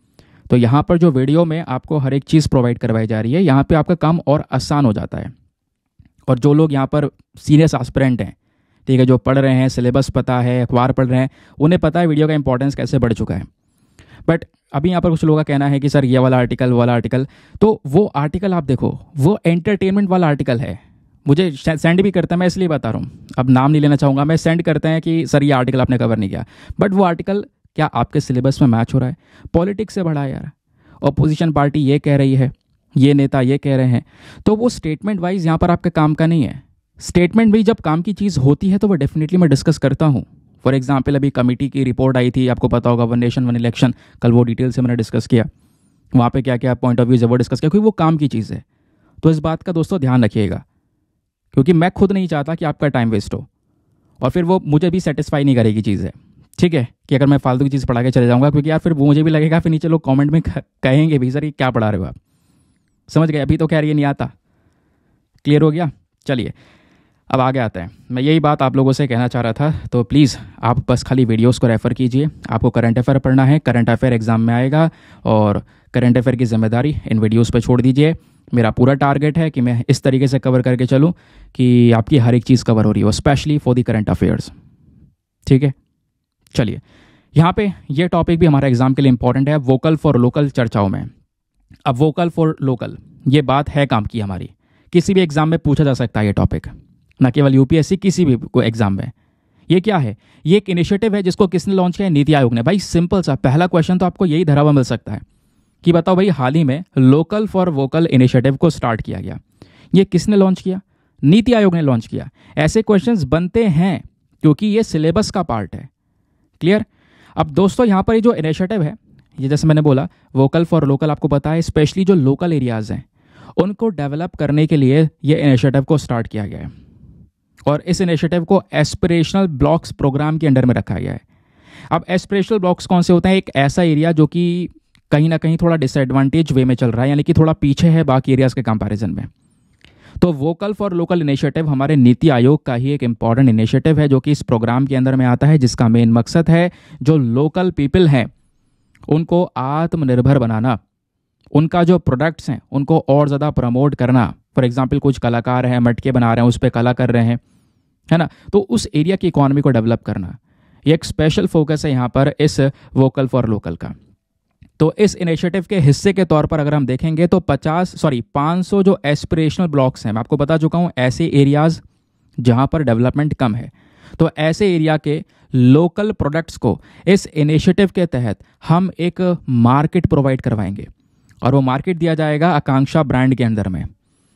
तो यहाँ पर जो वीडियो में आपको हर एक चीज़ प्रोवाइड करवाई जा रही है यहाँ पर आपका काम और आसान हो जाता है और जो लोग यहाँ पर सीरियस आस्परेंट हैं ठीक है जो पढ़ रहे हैं सिलेबस पता है अखबार पढ़ रहे हैं उन्हें पता है वीडियो का इंपॉर्टेंस कैसे बढ़ चुका है बट अभी यहाँ पर कुछ लोगों का कहना है कि सर ये वाला आर्टिकल वाला आर्टिकल तो वो आर्टिकल आप देखो वो एंटरटेनमेंट वाला आर्टिकल है मुझे सेंड भी करते हैं मैं इसलिए बता रहा हूँ अब नाम नहीं लेना चाहूँगा मैं सेंड करते हैं कि सर ये आर्टिकल आपने कवर नहीं किया बट वो आर्टिकल क्या आपके सिलेबस में मैच हो रहा है पॉलिटिक्स से बढ़ा है यार अपोजिशन पार्टी ये कह रही है ये नेता ये कह रहे हैं तो वो स्टेटमेंट वाइज यहाँ पर आपके काम का नहीं है स्टेटमेंट भी जब काम की चीज़ होती है तो वो डेफिनेटली मैं डिस्कस करता हूँ फॉर एग्जाम्पल अभी कमेटी की रिपोर्ट आई थी आपको पता होगा वन नेशन वन इलेक्शन कल वो डिटेल से मैंने डिस्कस किया वहाँ पे क्या क्या पॉइंट ऑफ व्यू है वो डिस्कस किया क्योंकि वो काम की चीज़ है तो इस बात का दोस्तों ध्यान रखिएगा क्योंकि मैं खुद नहीं चाहता कि आपका टाइम वेस्ट हो और फिर वो मुझे भी सेटिस्फाई नहीं करेगी चीज़ें ठीक है कि अगर मैं फालतू की चीज़ पढ़ा के चले जाऊँगा क्योंकि यार फिर वो मुझे भी लगेगा फिर नीचे लोग कॉमेंट में कहेंगे भी सर ये क्या पढ़ा रहे हो आप समझ गए अभी तो खैर ये नहीं आता क्लियर हो गया चलिए अब आगे आते हैं मैं यही बात आप लोगों से कहना चाह रहा था तो प्लीज़ आप बस खाली वीडियोस को रेफ़र कीजिए आपको करंट अफेयर पढ़ना है करंट अफेयर एग्ज़ाम में आएगा और करंट अफेयर की जिम्मेदारी इन वीडियोस पर छोड़ दीजिए मेरा पूरा टारगेट है कि मैं इस तरीके से कवर करके चलूँ कि आपकी हर एक चीज़ कवर हो रही हो specially for the current affairs ठीक है चलिए यहाँ पे ये टॉपिक भी हमारा एग्ज़ाम के लिए इंपॉर्टेंट है वोकल फॉर लोकल चर्चाओं में अब वोकल फॉर लोकल ये बात है काम की हमारी किसी भी एग्ज़ाम में पूछा जा सकता है ये टॉपिक ना केवल यूपीएससी किसी भी को एग्ज़ाम में ये क्या है ये एक इनिशिएटिव है जिसको किसने लॉन्च किया है नीति आयोग ने भाई सिंपल सा पहला क्वेश्चन तो आपको यही धरावा मिल सकता है कि बताओ भाई हाल ही में लोकल फॉर वोकल इनिशिएटिव को स्टार्ट किया गया ये किसने लॉन्च किया नीति आयोग ने लॉन्च किया ऐसे क्वेश्चंस बनते हैं क्योंकि ये सिलेबस का पार्ट है क्लियर अब दोस्तों यहाँ पर ये जो इनिशिएटिव है ये जैसे मैंने बोला वोकल फॉर लोकल आपको पता है स्पेशली जो लोकल एरियाज़ हैं उनको डेवलप करने के लिए ये इनिशिएटिव को स्टार्ट किया गया है और इस इनिशिएटिव को एस्पिरेशनल ब्लॉक्स प्रोग्राम के अंडर में रखा गया है अब एस्पिरेशनल ब्लॉक्स कौन से होते हैं एक ऐसा एरिया जो कि कहीं ना कहीं थोड़ा डिसएडवांटेज वे में चल रहा है यानी कि थोड़ा पीछे है बाकी एरियाज़ के कंपैरिजन में तो वोकल फॉर लोकल इनिशिएटिव हमारे नीति आयोग का ही एक इम्पॉर्टेंट इनिशिएटिव है जो कि इस प्रोग्राम के अंदर में आता है जिसका मेन मकसद है जो लोकल पीपल हैं उनको आत्मनिर्भर बनाना उनका जो प्रोडक्ट्स हैं उनको और ज़्यादा प्रमोट करना फॉर एग्जाम्पल कुछ कलाकार हैं मटके बना रहे हैं उस पर कला कर रहे हैं है ना तो उस एरिया की इकोनॉमी को डेवलप करना ये एक स्पेशल फोकस है यहाँ पर इस वोकल फॉर लोकल का तो इस इनिशिएटिव के हिस्से के तौर पर अगर हम देखेंगे तो 50 सॉरी 500 जो एस्पिरेशनल ब्लॉक्स हैं मैं आपको बता चुका हूँ ऐसे एरियाज़ जहाँ पर डेवलपमेंट कम है तो ऐसे एरिया के लोकल प्रोडक्ट्स को इस इनिशिएटिव के तहत हम एक मार्केट प्रोवाइड करवाएंगे और वो मार्केट दिया जाएगा आकांक्षा ब्रांड के अंदर में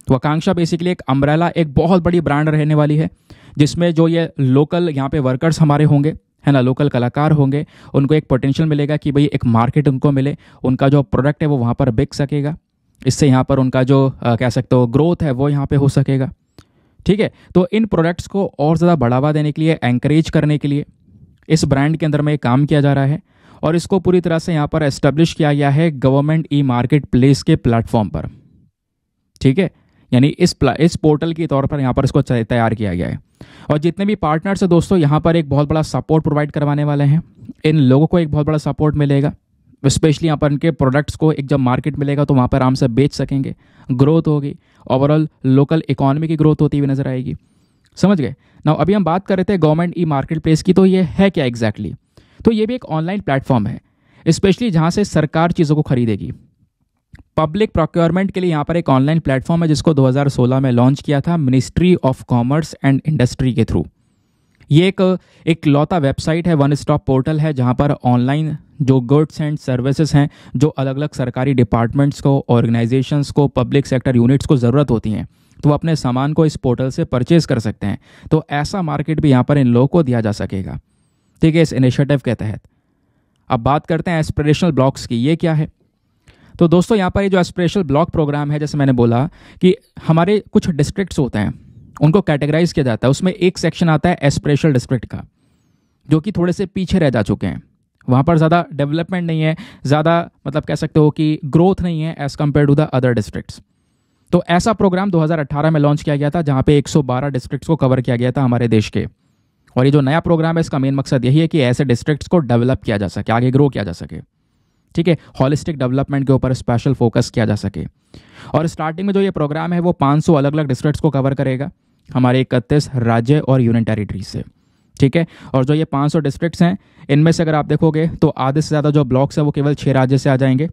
तो आकांक्षा बेसिकली एक अम्ब्रेला एक बहुत बड़ी ब्रांड रहने वाली है जिसमें जो ये लोकल यहाँ पे वर्कर्स हमारे होंगे है ना लोकल कलाकार होंगे उनको एक पोटेंशियल मिलेगा कि भाई एक मार्केट उनको मिले उनका जो प्रोडक्ट है वो वहाँ पर बिक सकेगा इससे यहाँ पर उनका जो आ, कह सकते हो ग्रोथ है वो यहाँ पे हो सकेगा ठीक है तो इन प्रोडक्ट्स को और ज़्यादा बढ़ावा देने के लिए एंकरेज करने के लिए इस ब्रांड के अंदर में काम किया जा रहा है और इसको पूरी तरह से यहाँ पर एस्टेब्लिश किया गया है गवर्नमेंट ई मार्केट प्लेस के प्लेटफॉर्म पर ठीक है यानी इस इस पोर्टल के तौर पर यहाँ पर इसको तैयार किया गया है और जितने भी पार्टनर्स हैं दोस्तों यहाँ पर एक बहुत बड़ा सपोर्ट प्रोवाइड करवाने वाले हैं इन लोगों को एक बहुत बड़ा सपोर्ट मिलेगा स्पेशली यहाँ पर इनके प्रोडक्ट्स को एक जब मार्केट मिलेगा तो वहाँ पर आराम से बेच सकेंगे ग्रोथ होगी ओवरऑल लोकल इकोनॉमी की ग्रोथ होती हुई नज़र आएगी समझ गए ना अभी हम बात कर रहे थे गवर्नमेंट ई मार्केट प्लेस की तो ये है क्या एग्जैक्टली exactly? तो ये भी एक ऑनलाइन प्लेटफॉर्म है स्पेशली जहाँ से सरकार चीज़ों को खरीदेगी पब्लिक प्रोक्योरमेंट के लिए यहाँ पर एक ऑनलाइन प्लेटफॉर्म है जिसको 2016 में लॉन्च किया था ministry of commerce and industry के थ्रू ये एक एक लौता वेबसाइट है वन स्टॉप पोर्टल है जहाँ पर ऑनलाइन जो गुड्स एंड सर्विसेज हैं जो अलग अलग सरकारी डिपार्टमेंट्स को ऑर्गेनाइजेशंस को पब्लिक सेक्टर यूनिट्स को ज़रूरत होती हैं तो वो अपने सामान को इस पोर्टल से परचेज कर सकते हैं तो ऐसा मार्केट भी यहाँ पर इन लोगों को दिया जा सकेगा ठीक है इस इनिशिएटिव के तहत अब बात करते हैं एस्पिरेशनल ब्लॉक्स की ये क्या है तो दोस्तों यहाँ पर ये जो स्पेशल ब्लॉक प्रोग्राम है जैसे मैंने बोला कि हमारे कुछ डिस्ट्रिक्ट्स होते हैं उनको कैटेगराइज किया जाता है उसमें एक सेक्शन आता है स्पेशल डिस्ट्रिक्ट का जो कि थोड़े से पीछे रह जा चुके हैं वहाँ पर ज़्यादा डेवलपमेंट नहीं है ज़्यादा मतलब कह सकते हो कि ग्रोथ नहीं है as compare to the other districts तो ऐसा प्रोग्राम 2018 में लॉन्च किया गया था जहाँ पे 112 डिस्ट्रिक्ट्स को कवर किया गया था हमारे देश के और ये जो नया प्रोग्राम है इसका मेन मकसद यही है कि ऐसे डिस्ट्रिक्ट्स को डेवलप किया जा सके आगे ग्रो किया जा सके ठीक है हॉलिस्टिक डेवलपमेंट के ऊपर स्पेशल फोकस किया जा सके और स्टार्टिंग में जो ये प्रोग्राम है वो 500 अलग अलग डिस्ट्रिक्ट्स को कवर करेगा हमारे इकतीस राज्य और यूनियन टेरिटरी से ठीक है और जो ये 500 डिस्ट्रिक्ट्स हैं इनमें से अगर आप देखोगे तो आधे से ज़्यादा जो ब्लॉक्स हैं वो केवल छः राज्य से आ जाएंगे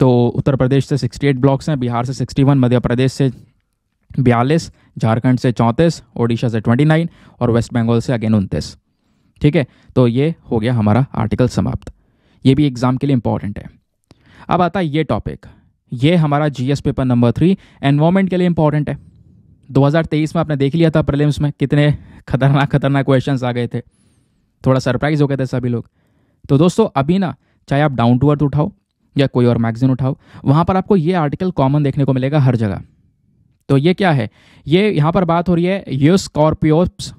तो उत्तर प्रदेश से 68 ब्लॉक्स हैं बिहार से 61 मध्य प्रदेश से बयालीस झारखंड से चौंतीस ओडिशा से 29 और वेस्ट बंगाल से अगेन उनतीस ठीक है तो ये हो गया हमारा आर्टिकल समाप्त ये भी एग्ज़ाम के लिए इंपॉर्टेंट है अब आता है ये टॉपिक ये हमारा GS paper number three environment के लिए इंपॉर्टेंट है 2023 में आपने देख लिया था प्रलिम्स में कितने खतरनाक खतरनाक क्वेश्चंस आ गए थे थोड़ा सरप्राइज हो गए थे सभी लोग तो दोस्तों अभी ना चाहे आप डाउन टू अर्थ उठाओ या कोई और मैगजीन उठाओ वहाँ पर आपको ये आर्टिकल कॉमन देखने को मिलेगा हर जगह तो ये क्या है ये यहाँ पर बात हो रही है यो स्कॉर्पियोप्स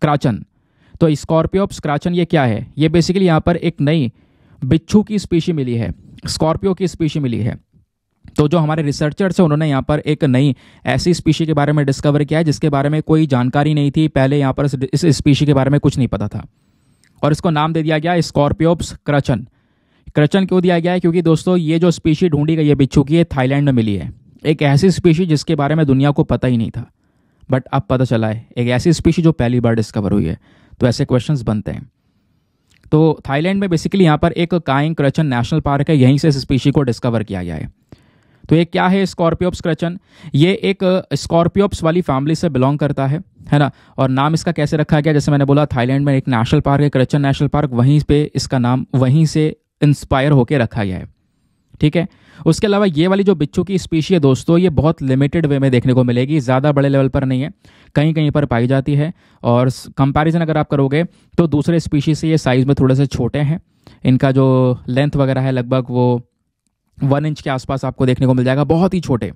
क्राचन तो स्कॉर्पियो ऑफ स्क्रैचन ये क्या है ये बेसिकली यहाँ पर एक नई बिच्छू की स्पीशी मिली है स्कॉर्पियो की स्पीशी मिली है तो जो हमारे रिसर्चर्स हैं उन्होंने यहाँ पर एक नई ऐसी स्पीशी के बारे में डिस्कवर किया है जिसके बारे में कोई जानकारी नहीं थी पहले यहाँ पर इस स्पीशी के बारे में कुछ नहीं पता था और इसको नाम दे दिया गया स्कॉर्पियोप्स क्रचन क्रचन क्यों दिया गया है क्योंकि दोस्तों ये जो स्पीशी ढूंढी गई है बिच्छू की ये थाईलैंड में मिली है एक ऐसी स्पीशी जिसके बारे में दुनिया को पता ही नहीं था बट अब पता चला है एक ऐसी स्पीशी जो पहली बार डिस्कवर हुई है तो ऐसे क्वेश्चन बनते हैं तो थाईलैंड में बेसिकली यहाँ पर एक काइंग क्रचन नेशनल पार्क है यहीं से इस स्पीशी को डिस्कवर किया गया है तो ये क्या है स्कॉर्पियोप्स क्रचन ये एक स्कॉर्पियोप्स वाली फैमिली से बिलोंग करता है है ना और नाम इसका कैसे रखा गया जैसे मैंने बोला थाईलैंड में एक नेशनल पार्क है क्रचन नेशनल पार्क वहीं पे इसका नाम वहीं से इंस्पायर होकर रखा गया है ठीक है उसके अलावा ये वाली जो बिच्छू की स्पीशी है दोस्तों ये बहुत लिमिटेड वे में देखने को मिलेगी ज़्यादा बड़े लेवल पर नहीं है कहीं कहीं पर पाई जाती है और कंपैरिजन अगर आप करोगे तो दूसरे स्पीशी से ये साइज़ में थोड़े से छोटे हैं इनका जो लेंथ वगैरह है लगभग वो वन इंच के आसपास आपको देखने को मिल जाएगा बहुत ही छोटे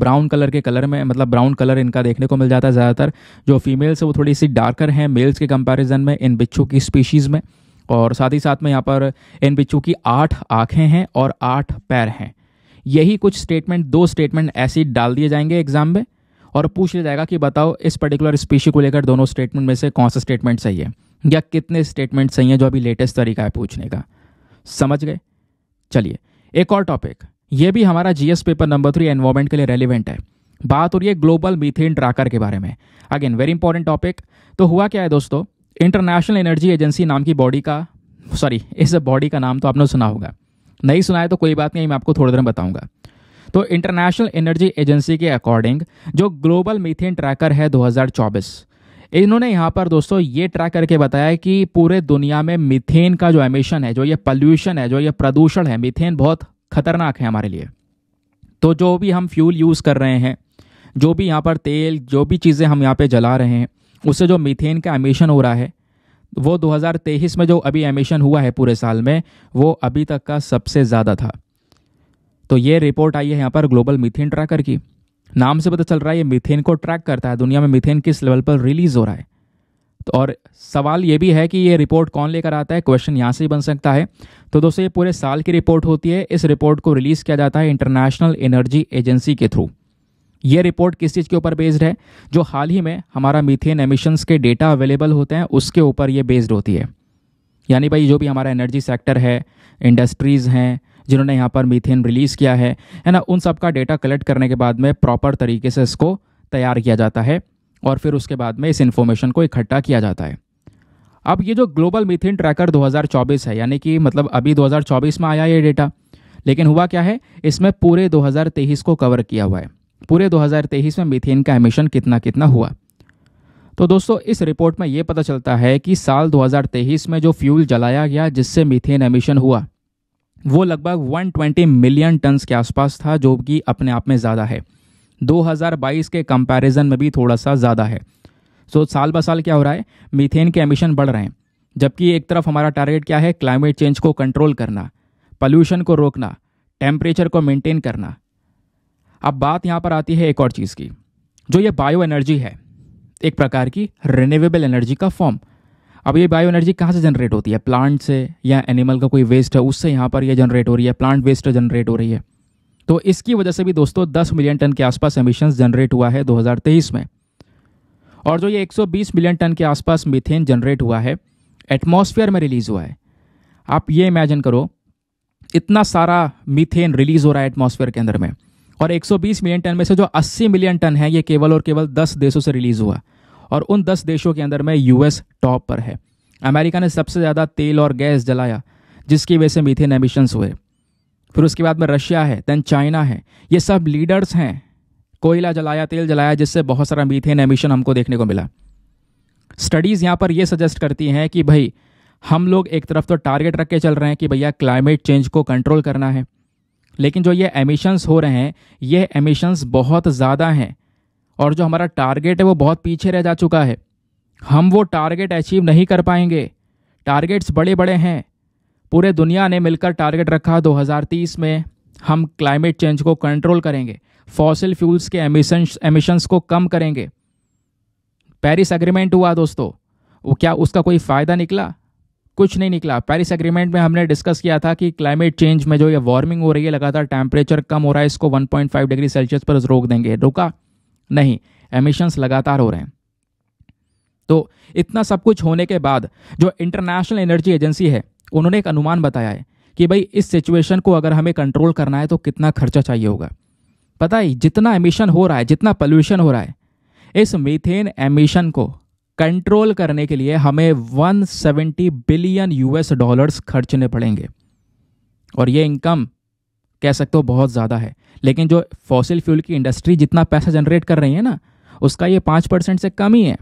ब्राउन कलर के कलर में मतलब ब्राउन कलर इनका देखने को मिल जाता है ज़्यादातर जो फीमेल्स है वो थोड़ी सी डार्कर हैं मेल्स के कंपैरिजन में इन बिच्छू की स्पीशीज़ में और साथ ही साथ में यहाँ पर इन बिच्छू की आठ आँखें हैं और आठ पैर हैं यही कुछ स्टेटमेंट दो स्टेटमेंट ऐसे डाल दिए जाएंगे एग्जाम में और पूछ लिया जाएगा कि बताओ इस पर्टिकुलर स्पीशी को लेकर दोनों स्टेटमेंट में से कौन सा स्टेटमेंट सही है या कितने स्टेटमेंट सही हैं जो अभी लेटेस्ट तरीका है पूछने का समझ गए चलिए एक और टॉपिक ये भी हमारा GS paper number three environment के लिए रेलिवेंट है बात हो रही है ग्लोबल मीथेन ट्रैकर के बारे में अगेन वेरी इंपॉर्टेंट टॉपिक तो हुआ क्या है दोस्तों इंटरनेशनल एनर्जी एजेंसी नाम की बॉडी का सॉरी इस बॉडी का नाम तो आपने सुना होगा नहीं सुना है तो कोई बात नहीं मैं आपको थोड़ी देर में बताऊंगा तो इंटरनेशनल एनर्जी एजेंसी के अकॉर्डिंग जो ग्लोबल मीथेन ट्रैकर है 2024 इन्होंने यहाँ पर दोस्तों ये ट्रैक करके बताया कि पूरे दुनिया में मीथेन का जो एमिशन है जो ये पॉल्यूशन है जो ये प्रदूषण है मीथेन बहुत खतरनाक है हमारे लिए तो जो भी हम फ्यूल यूज़ कर रहे हैं जो भी यहाँ पर तेल जो भी चीज़ें हम यहाँ पर जला रहे हैं उससे जो मीथेन का एमिशन हो रहा है वो 2023 में जो अभी एमिशन हुआ है पूरे साल में वो अभी तक का सबसे ज़्यादा था तो ये रिपोर्ट आई है यहाँ पर ग्लोबल मिथेन ट्रैकर की नाम से पता चल रहा है ये मिथेन को ट्रैक करता है दुनिया में मिथेन किस लेवल पर रिलीज हो रहा है तो और सवाल ये भी है कि ये रिपोर्ट कौन लेकर आता है क्वेश्चन यहाँ से ही बन सकता है तो दोस्तों ये पूरे साल की रिपोर्ट होती है इस रिपोर्ट को रिलीज़ किया जाता है इंटरनेशनल एनर्जी एजेंसी के थ्रू ये रिपोर्ट किस चीज़ के ऊपर बेस्ड है जो हाल ही में हमारा मीथेन एमिशंस के डेटा अवेलेबल होते हैं उसके ऊपर ये बेस्ड होती है यानी भाई जो भी हमारा एनर्जी सेक्टर है इंडस्ट्रीज़ हैं जिन्होंने यहाँ पर मीथेन रिलीज़ किया है है ना उन सब का डेटा कलेक्ट करने के बाद में प्रॉपर तरीके से इसको तैयार किया जाता है और फिर उसके बाद में इस इन्फॉर्मेशन को इकट्ठा किया जाता है अब ये जो ग्लोबल मीथेन ट्रैकर 2024 है यानी कि मतलब अभी 2024 में आया ये डेटा लेकिन हुआ क्या है इसमें पूरे 2023 को कवर किया हुआ है पूरे 2023 में मीथेन का एमिशन कितना कितना हुआ तो दोस्तों इस रिपोर्ट में ये पता चलता है कि साल 2023 में जो फ्यूल जलाया गया जिससे मीथेन एमिशन हुआ वो लगभग 120 मिलियन टन्स के आसपास था जो कि अपने आप में ज़्यादा है 2022 के कंपैरिजन में भी थोड़ा सा ज़्यादा है सो साल ब साल क्या हो रहा है मीथेन के एमिशन बढ़ रहे हैं जबकि एक तरफ हमारा टारगेट क्या है क्लाइमेट चेंज को कंट्रोल करना पॉल्यूशन को रोकना टेम्परेचर को मेनटेन करना अब बात यहाँ पर आती है एक और चीज़ की जो ये बायो एनर्जी है एक प्रकार की रिन्यूएबल एनर्जी का फॉर्म अब ये बायो एनर्जी कहाँ से जनरेट होती है प्लांट से या एनिमल का कोई वेस्ट है उससे यहाँ पर ये जनरेट हो रही है प्लांट वेस्ट जनरेट हो रही है तो इसकी वजह से भी दोस्तों 10 मिलियन टन के आसपास एमिशंस जनरेट हुआ है 2023 में और जो ये 120 मिलियन टन के आसपास मीथेन जनरेट हुआ है एटमोसफियर में रिलीज़ हुआ है आप ये इमेजिन करो इतना सारा मीथेन रिलीज़ हो रहा है एटमॉस्फेयर के अंदर में और 120 मिलियन टन में से जो 80 मिलियन टन है ये केवल और केवल 10 देशों से रिलीज हुआ और उन 10 देशों के अंदर में यूएस टॉप पर है अमेरिका ने सबसे ज़्यादा तेल और गैस जलाया जिसकी वजह से मीथेन एमिशंस हुए फिर उसके बाद में रशिया है देन चाइना है ये सब लीडर्स हैं कोयला जलाया तेल जलाया जिससे बहुत सारा मीथेन एमिशन हमको देखने को मिला स्टडीज़ यहाँ पर यह सजेस्ट करती हैं कि भाई हम लोग एक तरफ तो टारगेट रख के चल रहे हैं कि भैया क्लाइमेट चेंज को कंट्रोल करना है लेकिन जो ये एमिशंस हो रहे हैं ये एमिशंस बहुत ज़्यादा हैं और जो हमारा टारगेट है वो बहुत पीछे रह जा चुका है हम वो टारगेट अचीव नहीं कर पाएंगे टारगेट्स बड़े बड़े हैं पूरे दुनिया ने मिलकर टारगेट रखा 2030 में हम क्लाइमेट चेंज को कंट्रोल करेंगे फॉसिल फ्यूल्स के एमिशंस एमिशंस को कम करेंगे पेरिस एग्रीमेंट हुआ दोस्तों वो क्या उसका कोई फ़ायदा निकला कुछ नहीं निकला पेरिस एग्रीमेंट में हमने डिस्कस किया था कि क्लाइमेट चेंज में जो ये वार्मिंग हो रही है लगातार टेम्परेचर कम हो रहा है इसको 1.5 डिग्री सेल्सियस पर रोक देंगे रोका नहीं एमिशंस लगातार हो रहे हैं तो इतना सब कुछ होने के बाद जो इंटरनेशनल एनर्जी एजेंसी है उन्होंने एक अनुमान बताया है कि भाई इस सिचुएशन को अगर हमें कंट्रोल करना है तो कितना खर्चा चाहिए होगा पता ही जितना एमिशन हो रहा है जितना पॉल्यूशन हो रहा है इस मीथेन एमिशन को कंट्रोल करने के लिए हमें 170 बिलियन यूएस डॉलर्स खर्चने पड़ेंगे और ये इनकम कह सकते हो बहुत ज़्यादा है लेकिन जो फॉसिल फ्यूल की इंडस्ट्री जितना पैसा जनरेट कर रही है ना उसका ये पाँच परसेंट से कम ही है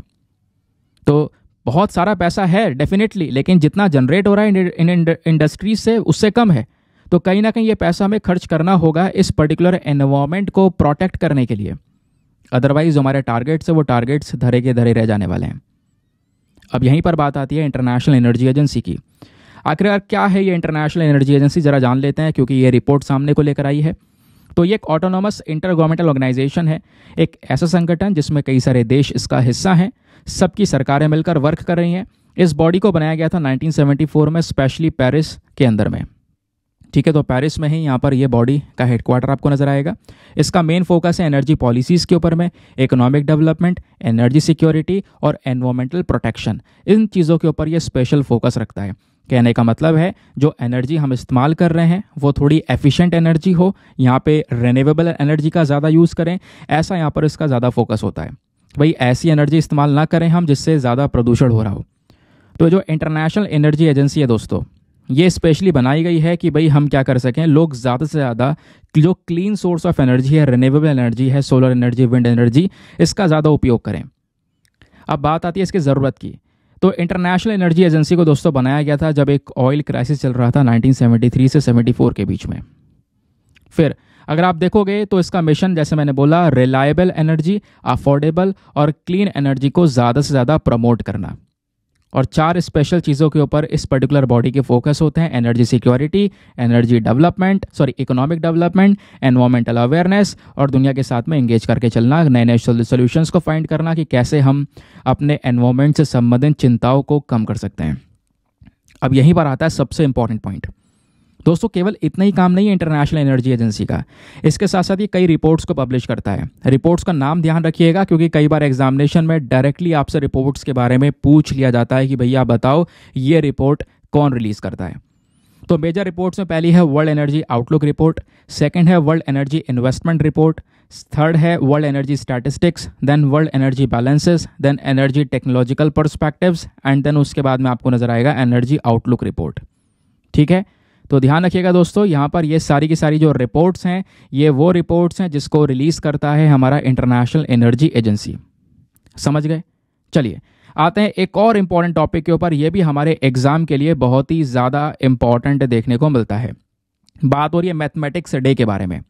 तो बहुत सारा पैसा है डेफिनेटली लेकिन जितना जनरेट हो रहा है इंडस्ट्री से उससे कम है तो कहीं ना कहीं ये पैसा हमें खर्च करना होगा इस पर्टिकुलर एनवायरमेंट को प्रोटेक्ट करने के लिए अदरवाइज हमारे टारगेट्स है वो टारगेट्स धरे के धरे रह जाने वाले हैं अब यहीं पर बात आती है इंटरनेशनल एनर्जी एजेंसी की आखिरकार क्या है ये इंटरनेशनल एनर्जी एजेंसी ज़रा जान लेते हैं क्योंकि ये रिपोर्ट सामने को लेकर आई है तो ये एक ऑटोनोमस इंटर गवर्नमेंटल ऑर्गेनाइजेशन है एक ऐसा संगठन जिसमें कई सारे देश इसका हिस्सा हैं सबकी सरकारें मिलकर वर्क कर रही हैं इस बॉडी को बनाया गया था 1974 में स्पेशली पेरिस के अंदर में ठीक है तो पेरिस में ही यहाँ पर ये बॉडी का हेडक्वार्टर आपको नजर आएगा इसका मेन फोकस है एनर्जी पॉलिसीज़ के ऊपर में इकोनॉमिक डेवलपमेंट एनर्जी सिक्योरिटी और एनवायरमेंटल प्रोटेक्शन इन चीज़ों के ऊपर ये स्पेशल फोकस रखता है कहने का मतलब है जो एनर्जी हम इस्तेमाल कर रहे हैं वो थोड़ी एफिशिएंट एनर्जी हो यहाँ पे रेनेवेबल एनर्जी का ज़्यादा यूज़ करें ऐसा यहाँ पर इसका ज़्यादा फोकस होता है भाई ऐसी एनर्जी इस्तेमाल ना करें हम जिससे ज़्यादा प्रदूषण हो रहा हो तो जो इंटरनेशनल एनर्जी एजेंसी है दोस्तों ये स्पेशली बनाई गई है कि भाई हम क्या कर सकें लोग ज़्यादा से ज़्यादा जो क्लीन सोर्स ऑफ एनर्जी है रिन्यूएबल एनर्जी है सोलर एनर्जी विंड एनर्जी इसका ज़्यादा उपयोग करें अब बात आती है इसकी ज़रूरत की तो इंटरनेशनल एनर्जी एजेंसी को दोस्तों बनाया गया था जब एक ऑयल क्राइसिस चल रहा था 1973 से 74 के बीच में फिर अगर आप देखोगे तो इसका मिशन जैसे मैंने बोला रिलायबल एनर्जी अफोर्डेबल और क्लीन एनर्जी को ज़्यादा से ज़्यादा प्रमोट करना और चार स्पेशल चीज़ों के ऊपर इस पर्टिकुलर बॉडी के फोकस होते हैं energy security energy development sorry economic development environmental awareness और दुनिया के साथ में इंगेज करके चलना नए नए सोल्यूशंस को फाइंड करना कि कैसे हम अपने एनवायरमेंट से संबंधित चिंताओं को कम कर सकते हैं अब यहीं पर आता है सबसे इंपॉर्टेंट पॉइंट दोस्तों केवल इतना ही काम नहीं है इंटरनेशनल एनर्जी एजेंसी का इसके साथ साथ ये कई रिपोर्ट्स को पब्लिश करता है रिपोर्ट्स का नाम ध्यान रखिएगा क्योंकि कई बार एग्जामिनेशन में डायरेक्टली आपसे रिपोर्ट्स के बारे में पूछ लिया जाता है कि भैया बताओ ये रिपोर्ट कौन रिलीज़ करता है तो मेजर रिपोर्ट्स में पहली है world energy outlook report second है world energy investment report third है world energy statistics then world energy balances then energy technological perspectives and then उसके बाद में आपको नजर आएगा एनर्जी आउटलुक रिपोर्ट ठीक है तो ध्यान रखिएगा दोस्तों यहाँ पर ये सारी की सारी जो रिपोर्ट्स हैं ये वो रिपोर्ट्स हैं जिसको रिलीज़ करता है हमारा इंटरनेशनल एनर्जी एजेंसी समझ गए चलिए आते हैं एक और इम्पॉर्टेंट टॉपिक के ऊपर ये भी हमारे एग्ज़ाम के लिए बहुत ही ज़्यादा इम्पॉर्टेंट देखने को मिलता है बात हो रही है मैथमेटिक्स डे के बारे में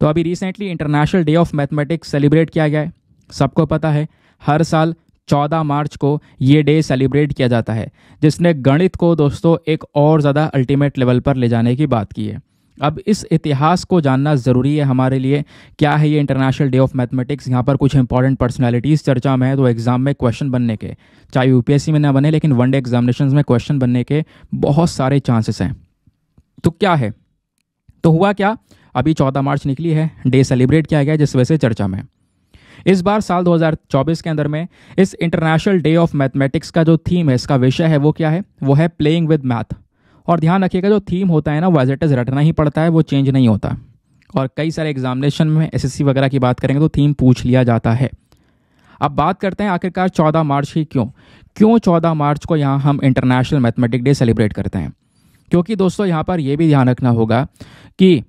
तो अभी recently international day of mathematics celebrate किया गया है सबको पता है हर साल 14 मार्च को ये डे सेलिब्रेट किया जाता है जिसने गणित को दोस्तों एक और ज़्यादा अल्टीमेट लेवल पर ले जाने की बात की है अब इस इतिहास को जानना ज़रूरी है हमारे लिए क्या है ये इंटरनेशनल डे ऑफ मैथमेटिक्स यहाँ पर कुछ इंपॉर्टेंट पर्सनैलिटीज़ चर्चा में है तो एग्ज़ाम में क्वेश्चन बनने के चाहे यू में ना बने लेकिन वनडे एग्जामिनेशन में क्वेश्चन बनने के बहुत सारे चांसेस हैं तो क्या है तो हुआ क्या अभी चौदह मार्च निकली है डे सेलिब्रेट किया गया जिस वजह से चर्चा में इस बार साल 2024 के अंदर में इस इंटरनेशनल डे ऑफ मैथमेटिक्स का जो थीम है इसका विषय है वो क्या है वो है प्लेइंग विद मैथ और ध्यान रखिएगा जो थीम होता है ना वो इट इज़ रटना ही पड़ता है वो चेंज नहीं होता और कई सारे एग्जामिनेशन में एस वगैरह की बात करेंगे तो थीम पूछ लिया जाता है अब बात करते हैं आखिरकार 14 मार्च ही क्यों क्यों 14 मार्च को यहाँ हम इंटरनेशनल मैथमेटिक डे सेलिब्रेट करते हैं क्योंकि दोस्तों यहाँ पर यह भी ध्यान रखना होगा कि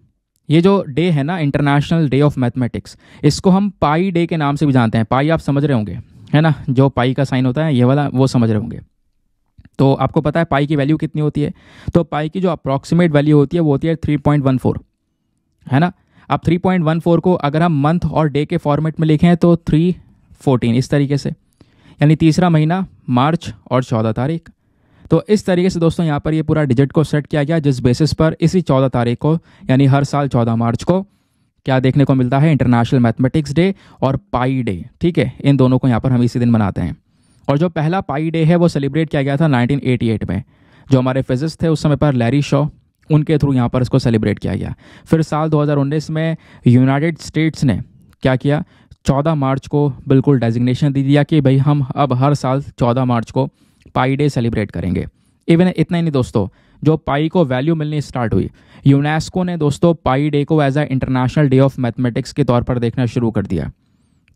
ये जो डे है ना इंटरनेशनल डे ऑफ मैथमेटिक्स इसको हम पाई डे के नाम से भी जानते हैं पाई आप समझ रहे होंगे है ना जो पाई का साइन होता है ये वाला वो समझ रहे होंगे तो आपको पता है पाई की वैल्यू कितनी होती है तो पाई की जो अप्रॉक्सीमेट वैल्यू होती है वो होती है थ्री पॉइंट वन फोर है ना अब थ्री पॉइंट वन फोर को अगर हम मंथ और डे के फॉर्मेट में लिखें तो थ्री फोर्टीन इस तरीके से यानी तीसरा महीना मार्च और चौदह तारीख तो इस तरीके से दोस्तों यहाँ पर ये पूरा डिजिट को सेट किया गया जिस बेसिस पर इसी चौदह तारीख को यानी हर साल चौदह मार्च को क्या देखने को मिलता है इंटरनेशनल मैथमेटिक्स डे और पाई डे ठीक है इन दोनों को यहाँ पर हम इसी दिन मनाते हैं और जो पहला पाई डे है वो सेलिब्रेट किया गया था 1988 में जो हमारे फिजिक्स थे उस समय पर लैरी शॉ उनके थ्रू यहाँ पर इसको सेलिब्रेट किया गया फिर साल 2019 में यूनाइटेड स्टेट्स ने क्या किया 14 मार्च को बिल्कुल डेजिग्नेशन दे दिया कि भाई हम अब हर साल 14 मार्च को पाई डे सेलिब्रेट करेंगे इवन इतना ही नहीं दोस्तों जो पाई को वैल्यू मिलनी स्टार्ट हुई यूनेस्को ने दोस्तों पाई डे को as a international day of mathematics के तौर पर देखना शुरू कर दिया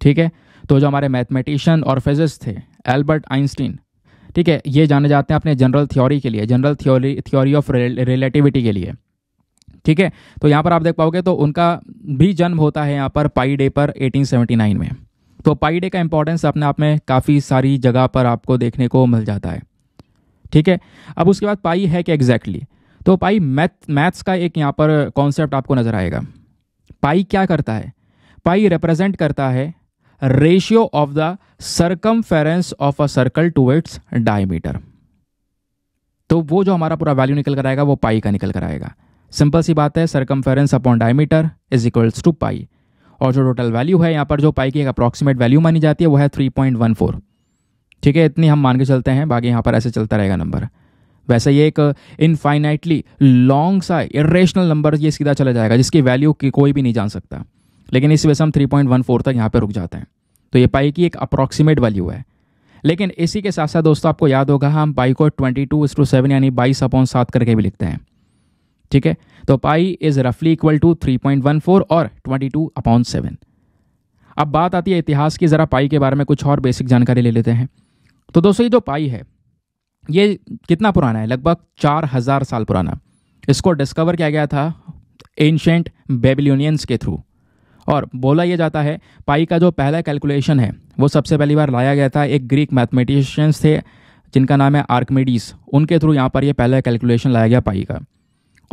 ठीक है तो जो हमारे मैथमेटिशियन और फिजिस्ट थे एल्बर्ट आइंस्टीन ठीक है ये जाने जाते हैं अपने जनरल थ्योरी के लिए general theory theory of relativity के लिए ठीक है तो यहाँ पर आप देख पाओगे तो उनका भी जन्म होता है यहाँ पर पाई डे पर 1879 में तो पाई डे का इंपॉर्टेंस अपने आप में काफ़ी सारी जगह पर आपको देखने को मिल जाता है ठीक है अब उसके बाद पाई है कि एग्जैक्टली exactly? तो पाई मैथ मैथ्स का एक यहाँ पर कॉन्सेप्ट आपको नज़र आएगा पाई क्या करता है पाई रिप्रेजेंट करता है ratio of the circumference of a circle to its diameter तो वो जो हमारा पूरा वैल्यू निकल कर आएगा वो पाई का निकल कर आएगा सिंपल सी बात है circumference upon diameter is equals to pi और जो टोटल वैल्यू है यहाँ पर जो पाई की एक अप्रॉक्सीमेट वैल्यू मानी जाती है वो है थ्री पॉइंट वन फोर ठीक है इतनी हम मान के चलते हैं बाकी यहाँ पर ऐसे चलता रहेगा नंबर वैसे ये एक इनफाइनाइटली लॉन्ग सा इरेशनल नंबर ये सीधा चला जाएगा जिसकी वैल्यू की कोई भी नहीं जान सकता लेकिन इस वजह से हम थ्री पॉइंट वन फोर तक यहाँ पर रुक जाते हैं तो ये पाई की एक अप्रॉक्सीमेट वैल्यू है लेकिन इसी के साथ साथ दोस्तों आपको याद होगा हम पाई को ट्वेंटी टू टू सेवन यानी बाईस अपॉन सात करके भी लिखते हैं ठीक है तो पाई इज रफली इक्वल टू 3.14 और 22 अपॉन सेवन अब बात आती है इतिहास की ज़रा पाई के बारे में कुछ और बेसिक जानकारी ले लेते हैं तो दोस्तों ये जो पाई है ये कितना पुराना है लगभग चार हज़ार साल पुराना इसको डिस्कवर किया गया था एंशेंट बेबिलियनियंस के थ्रू और बोला यह जाता है पाई का जो पहला कैलकुलेशन है वो सबसे पहली बार लाया गया था एक ग्रीक मैथमेटिशियंस थे जिनका नाम है आर्कमेडीस उनके थ्रू यहाँ पर यह पहला कैलकुलेशन लाया गया पाई का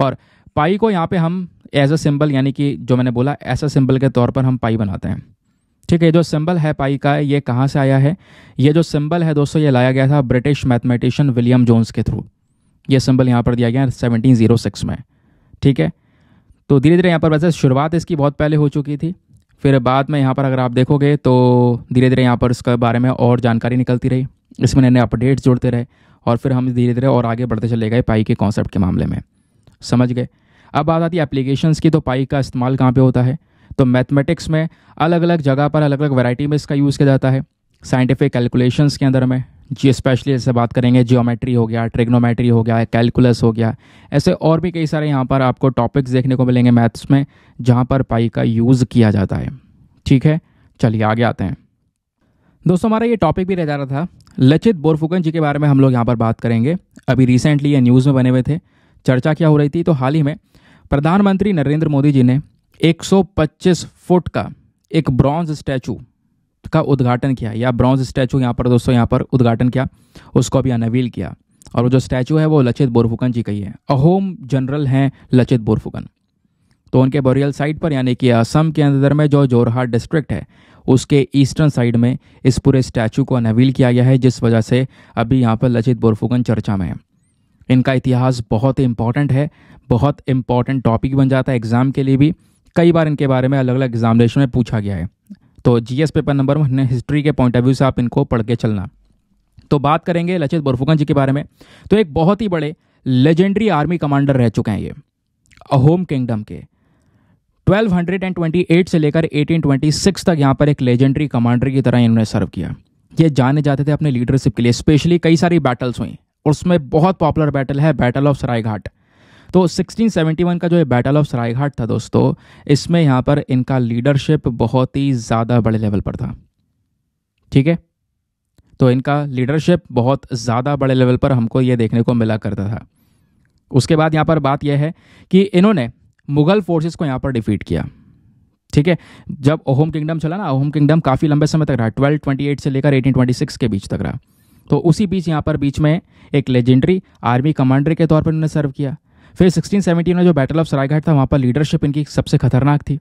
और पाई को यहाँ पे हम एज अ सिंबल यानी कि जो मैंने बोला ऐसा सिंबल के तौर पर हम पाई बनाते हैं ठीक है जो सिंबल है पाई का ये कहाँ से आया है ये जो सिंबल है दोस्तों ये लाया गया था ब्रिटिश मैथमेटिशियन विलियम जोन्स के थ्रू ये सिंबल यहाँ पर दिया गया है सेवनटीन जीरो सिक्स में ठीक है तो धीरे धीरे यहाँ पर वैसे शुरुआत इसकी बहुत पहले हो चुकी थी फिर बाद में यहाँ पर अगर आप देखोगे तो धीरे धीरे यहाँ पर इसके बारे में और जानकारी निकलती रही इसमें नए नए अपडेट्स जुड़ते रहे और फिर हम धीरे धीरे और आगे बढ़ते चले गए पाई के कॉन्सेप्ट के मामले में समझ गए अब बात आती है एप्लीकेशंस की तो पाई का इस्तेमाल कहाँ पे होता है तो मैथमेटिक्स में अलग अलग जगह पर अलग अलग वैरायटी में इसका यूज़ किया जाता है साइंटिफिक कैलकुलेशंस के अंदर में जी स्पेशली जैसे बात करेंगे जियोमेट्री हो गया ट्रिग्नोमेट्री हो गया कैलकुलस हो गया ऐसे और भी कई सारे यहाँ पर आपको टॉपिक्स देखने को मिलेंगे मैथ्स में जहाँ पर पाई का यूज़ किया जाता है ठीक है चलिए आगे आते हैं दोस्तों हमारा ये टॉपिक भी रह जा रहा था लचित बोरफुकन जी के बारे में हम लोग यहाँ पर बात करेंगे अभी रिसेंटली ये न्यूज़ में बने हुए थे चर्चा क्या हो रही थी तो हाल ही में प्रधानमंत्री नरेंद्र मोदी जी ने 125 फुट का एक ब्रॉन्ज स्टैचू का उद्घाटन किया या ब्रॉन्ज स्टैचू यहाँ पर दोस्तों यहाँ पर उद्घाटन किया उसको अभी अनवील किया और वो जो स्टैचू है वो लचित बोरफुकन जी का ही है अहोम जनरल हैं लचित बोरफुकन तो उनके बोरियल साइड पर यानी कि असम के अंदर में जो जोरहाट डिस्ट्रिक्ट है उसके ईस्टर्न साइड में इस पूरे स्टैचू को अनवील किया गया है जिस वजह से अभी यहाँ पर लचित बोरफुकन चर्चा में है इनका इतिहास बहुत ही इंपॉर्टेंट है बहुत इंपॉर्टेंट टॉपिक बन जाता है एग्ज़ाम के लिए भी कई बार इनके बारे में अलग अलग एग्जामिनेशन में पूछा गया है तो GS paper number one history के पॉइंट ऑफ व्यू से आप इनको पढ़ के चलना तो बात करेंगे लचित बोरफुकन जी के बारे में तो एक बहुत ही बड़े लेजेंडरी आर्मी कमांडर रह चुके हैं ये अहोम किंगडम के 1228 से लेकर 1826 तक यहाँ पर एक लेजेंडरी कमांडर की तरह इन्होंने सर्व किया ये जाने जाते थे अपने लीडरशिप के लिए स्पेशली कई सारी बैटल्स हुई और उसमें बहुत पॉपुलर बैटल है बैटल ऑफ सरायघाट तो 1671 का जो ये बैटल ऑफ सरायघाट था दोस्तों इसमें यहाँ पर इनका लीडरशिप बहुत ही ज़्यादा बड़े लेवल पर था ठीक है तो इनका लीडरशिप बहुत ज़्यादा बड़े लेवल पर हमको ये देखने को मिला करता था उसके बाद यहाँ पर बात यह है कि इन्होंने मुगल फोर्सेस को यहाँ पर डिफीट किया ठीक है जब ओहोम किंगडम चला ना ओहोम किंगडम काफ़ी लंबे समय तक रहा 1228 से लेकर 1826 के बीच तक रहा तो उसी बीच यहाँ पर बीच में एक लेजेंडरी आर्मी कमांडर के तौर पर इन्होंने सर्व किया फिर 1617 में जो बैटल ऑफ सरायघाट था वहाँ पर लीडरशिप इनकी सबसे खतरनाक थी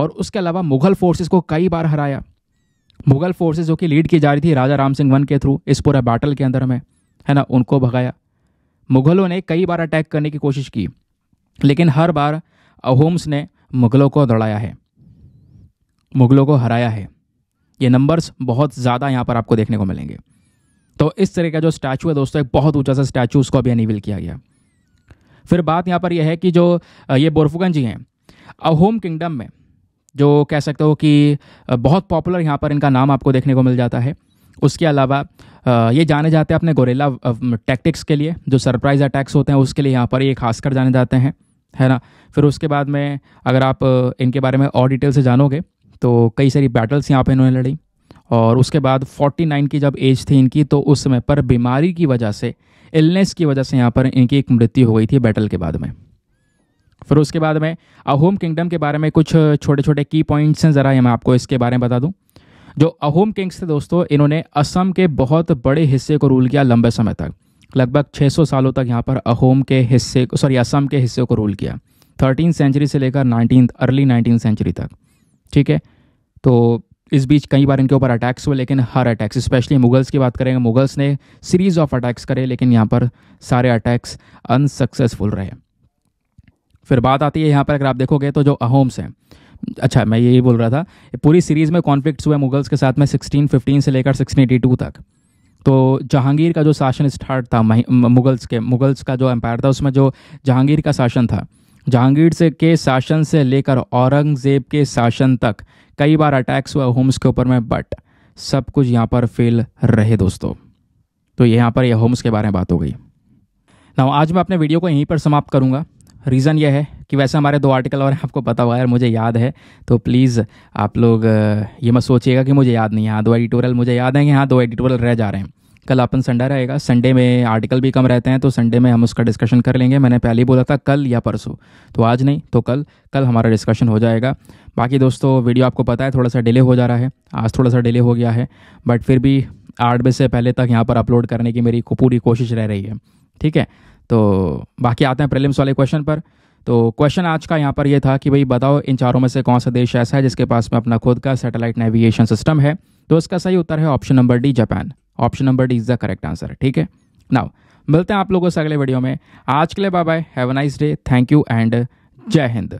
और उसके अलावा मुगल फोर्सेस को कई बार हराया मुगल फोर्सेस जो कि लीड की जा रही थी राजा राम सिंह वन के थ्रू इस पूरा बैटल के अंदर में है ना उनको भगाया मुगलों ने कई बार अटैक करने की कोशिश की लेकिन हर बार होम्स ने मुगलों को दौड़ाया है मुगलों को हराया है ये नंबर्स बहुत ज़्यादा यहाँ पर आपको देखने को मिलेंगे तो इस तरह का जो स्टैचू है दोस्तों एक बहुत ऊंचा सा स्टैचू उसको अभी अनिविल किया गया फिर बात यहाँ पर यह है कि जो ये बोरफुगन जी हैं अहोम किंगडम में जो कह सकते हो कि बहुत पॉपुलर यहाँ पर इनका नाम आपको देखने को मिल जाता है उसके अलावा ये जाने जाते हैं अपने गोरेला टैक्टिक्स के लिए जो सरप्राइज़ अटैक्स होते हैं उसके लिए यहाँ पर ये खासकर जाने जाते हैं है ना फिर उसके बाद में अगर आप इनके बारे में और डिटेल से जानोगे तो कई सारी बैटल्स यहाँ पर इन्होंने लड़ी और उसके बाद 49 की जब एज थी इनकी तो उस समय पर बीमारी की वजह से इलनेस की वजह से यहाँ पर इनकी एक मृत्यु हो गई थी बैटल के बाद में फिर उसके बाद में अहोम किंगडम के बारे में कुछ छोटे छोटे की पॉइंट्स हैं ज़रा मैं आपको इसके बारे में बता दूँ जो अहोम किंग्स थे दोस्तों इन्होंने असम के बहुत बड़े हिस्से को रूल किया लंबे समय तक लगभग 600 सालों तक यहाँ पर अहोम के हिस्से को सॉरी असम के हिस्से को रूल किया थर्टीन सेंचुरी से लेकर नाइनटीन अर्ली नाइनटीन सेंचुरी तक ठीक है तो इस बीच कई बार इनके ऊपर अटैक्स हुए लेकिन हर अटैक्स स्पेशली मुगल्स की बात करेंगे मुगल्स ने सीरीज़ ऑफ अटैक्स करे लेकिन यहाँ पर सारे अटैक्स अनसक्सेसफुल रहे फिर बात आती है यहाँ पर अगर आप देखोगे तो जो अहोम्स हैं अच्छा मैं यही बोल रहा था पूरी सीरीज़ में कॉन्फ्लिक्ट्स हुए मुगल्स के साथ में 1615 से लेकर 1682 तक तो जहांगीर का जो शासन स्टार्ट था मुगल्स के मुगल्स का जो एम्पायर था उसमें जो जहांगीर का शासन था जहांगीर से के शासन से लेकर औरंगजेब के शासन तक कई बार अटैक्स हुआ होम्स के ऊपर में बट सब कुछ यहाँ पर फेल रहे दोस्तों तो यहाँ पर यह होम्स के बारे में बात हो गई ना आज मैं अपने वीडियो को यहीं पर समाप्त करूँगा रीज़न यह है कि वैसे हमारे दो आर्टिकल और आपको पता हुआ है मुझे याद है तो प्लीज़ आप लोग ये मत सोचिएगा कि मुझे याद नहीं है हाँ दो एडिटोरियल मुझे याद है कि हाँ दो एडिटोरियल रह जा रहे हैं कल अपन संडे रहेगा संडे में आर्टिकल भी कम रहते हैं तो संडे में हम उसका डिस्कशन कर लेंगे मैंने पहले ही बोला था कल या परसों तो आज नहीं तो कल कल हमारा डिस्कशन हो जाएगा बाकी दोस्तों वीडियो आपको पता है थोड़ा सा डिले हो जा रहा है आज थोड़ा सा डिले हो गया है बट फिर भी आठ बजे से पहले तक यहाँ पर अपलोड करने की मेरी पूरी कोशिश रह रही है ठीक है तो बाकी आते हैं प्रेलिम्स वाले क्वेश्चन पर तो क्वेश्चन आज का यहाँ पर यह था कि भाई बताओ इन चारों में से कौन सा देश ऐसा है जिसके पास में अपना खुद का सैटेलाइट नेविगेशन सिस्टम है तो इसका सही उत्तर है option number D Japan option number D is the correct answer ठीक है नाउ मिलते हैं आप लोगों से अगले वीडियो में आज के लिए bye bye have a nice day thank you and Jai Hind